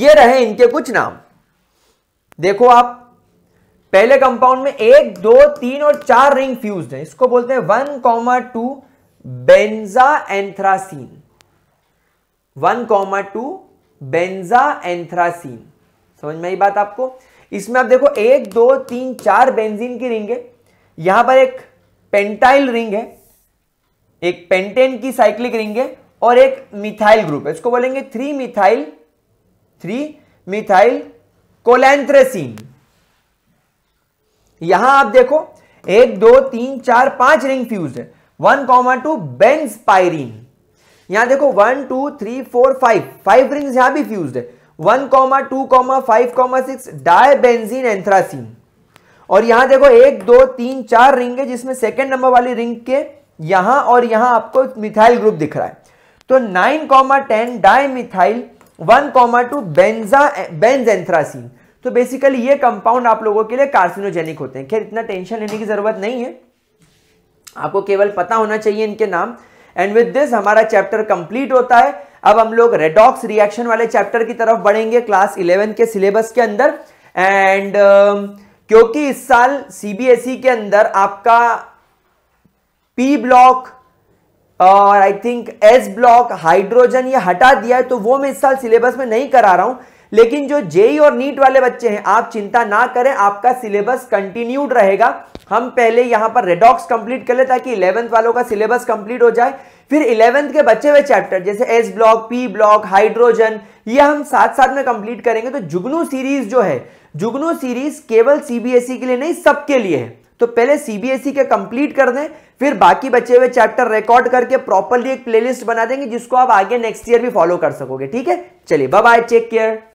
ये रहे इनके कुछ नाम देखो आप पहले कंपाउंड में एक दो तीन और चार रिंग फ्यूज है इसको बोलते हैं one comma two benzanthracene one comma two benzanthracene समझ में आई बात आपको इसमें आप देखो एक दो तीन चार बेंजीन की रिंग है यहां पर एक पेंटाइल रिंग है एक पेंटेन की साइक्लिक रिंग है और एक मिथाइल ग्रुप है इसको बोलेंगे three methyl three methyl cholanthrene यहां आप देखो एक दो तीन चार पांच रिंग फ्यूज है वन कॉमा टू बेंसपायरिन यहां देखो one two three four five five rings यहां भी फ्यूज है one comma two comma five comma six dibenzanthracene और यहां देखो एक दो तीन चार रिंग है जिसमें सेकेंड नंबर वाली रिंग के यहां और यहां आपको मिथाइल ग्रुप दिख रहा है तो nine comma ten dimethyl one comma two benz benz anthracene तो बेसिकली ये कंपाउंड आप लोगों के लिए कार्सिनोजेनिक होते हैं खैर इतना टेंशन लेने की जरूरत नहीं है आपको केवल पता होना चाहिए इनके नाम एंड विद दिस हमारा चैप्टर कंप्लीट होता है अब हम लोग रेडॉक्स रिएक्शन वाले चैप्टर की तरफ बढ़ेंगे क्लास इलेवन के सिलेबस के अंदर एंड uh, um, क्योंकि इस साल सीबीएसई e के अंदर आपका पी ब्लॉक और I think S block hydrogen ये हटा दिया है तो वो मैं इस साल सिलेबस में नहीं करा रहा हूं लेकिन जो जेई और नीट वाले बच्चे हैं आप चिंता ना करें आपका सिलेबस कंटिन्यूड रहेगा हम पहले यहां पर रेडॉक्स कंप्लीट कर ले ताकि इलेवंथ वालों का सिलेबस कंप्लीट हो जाए फिर इलेवंथ के बचे हुए चैप्टर जैसे S block P block hydrogen ये हम साथ साथ में कंप्लीट करेंगे तो जुगनू सीरीज जो है जुगनू सीरीज केवल सीबीएसई e के लिए नहीं सबके लिए है तो पहले सीबीएसई e के कंप्लीट कर दें फिर बाकी बचे हुए चैप्टर रिकॉर्ड करके प्रॉपरली एक प्लेलिस्ट बना देंगे जिसको आप आगे नेक्स्ट ईयर भी फॉलो कर सकोगे ठीक है चलिए बाय बाय टेक केयर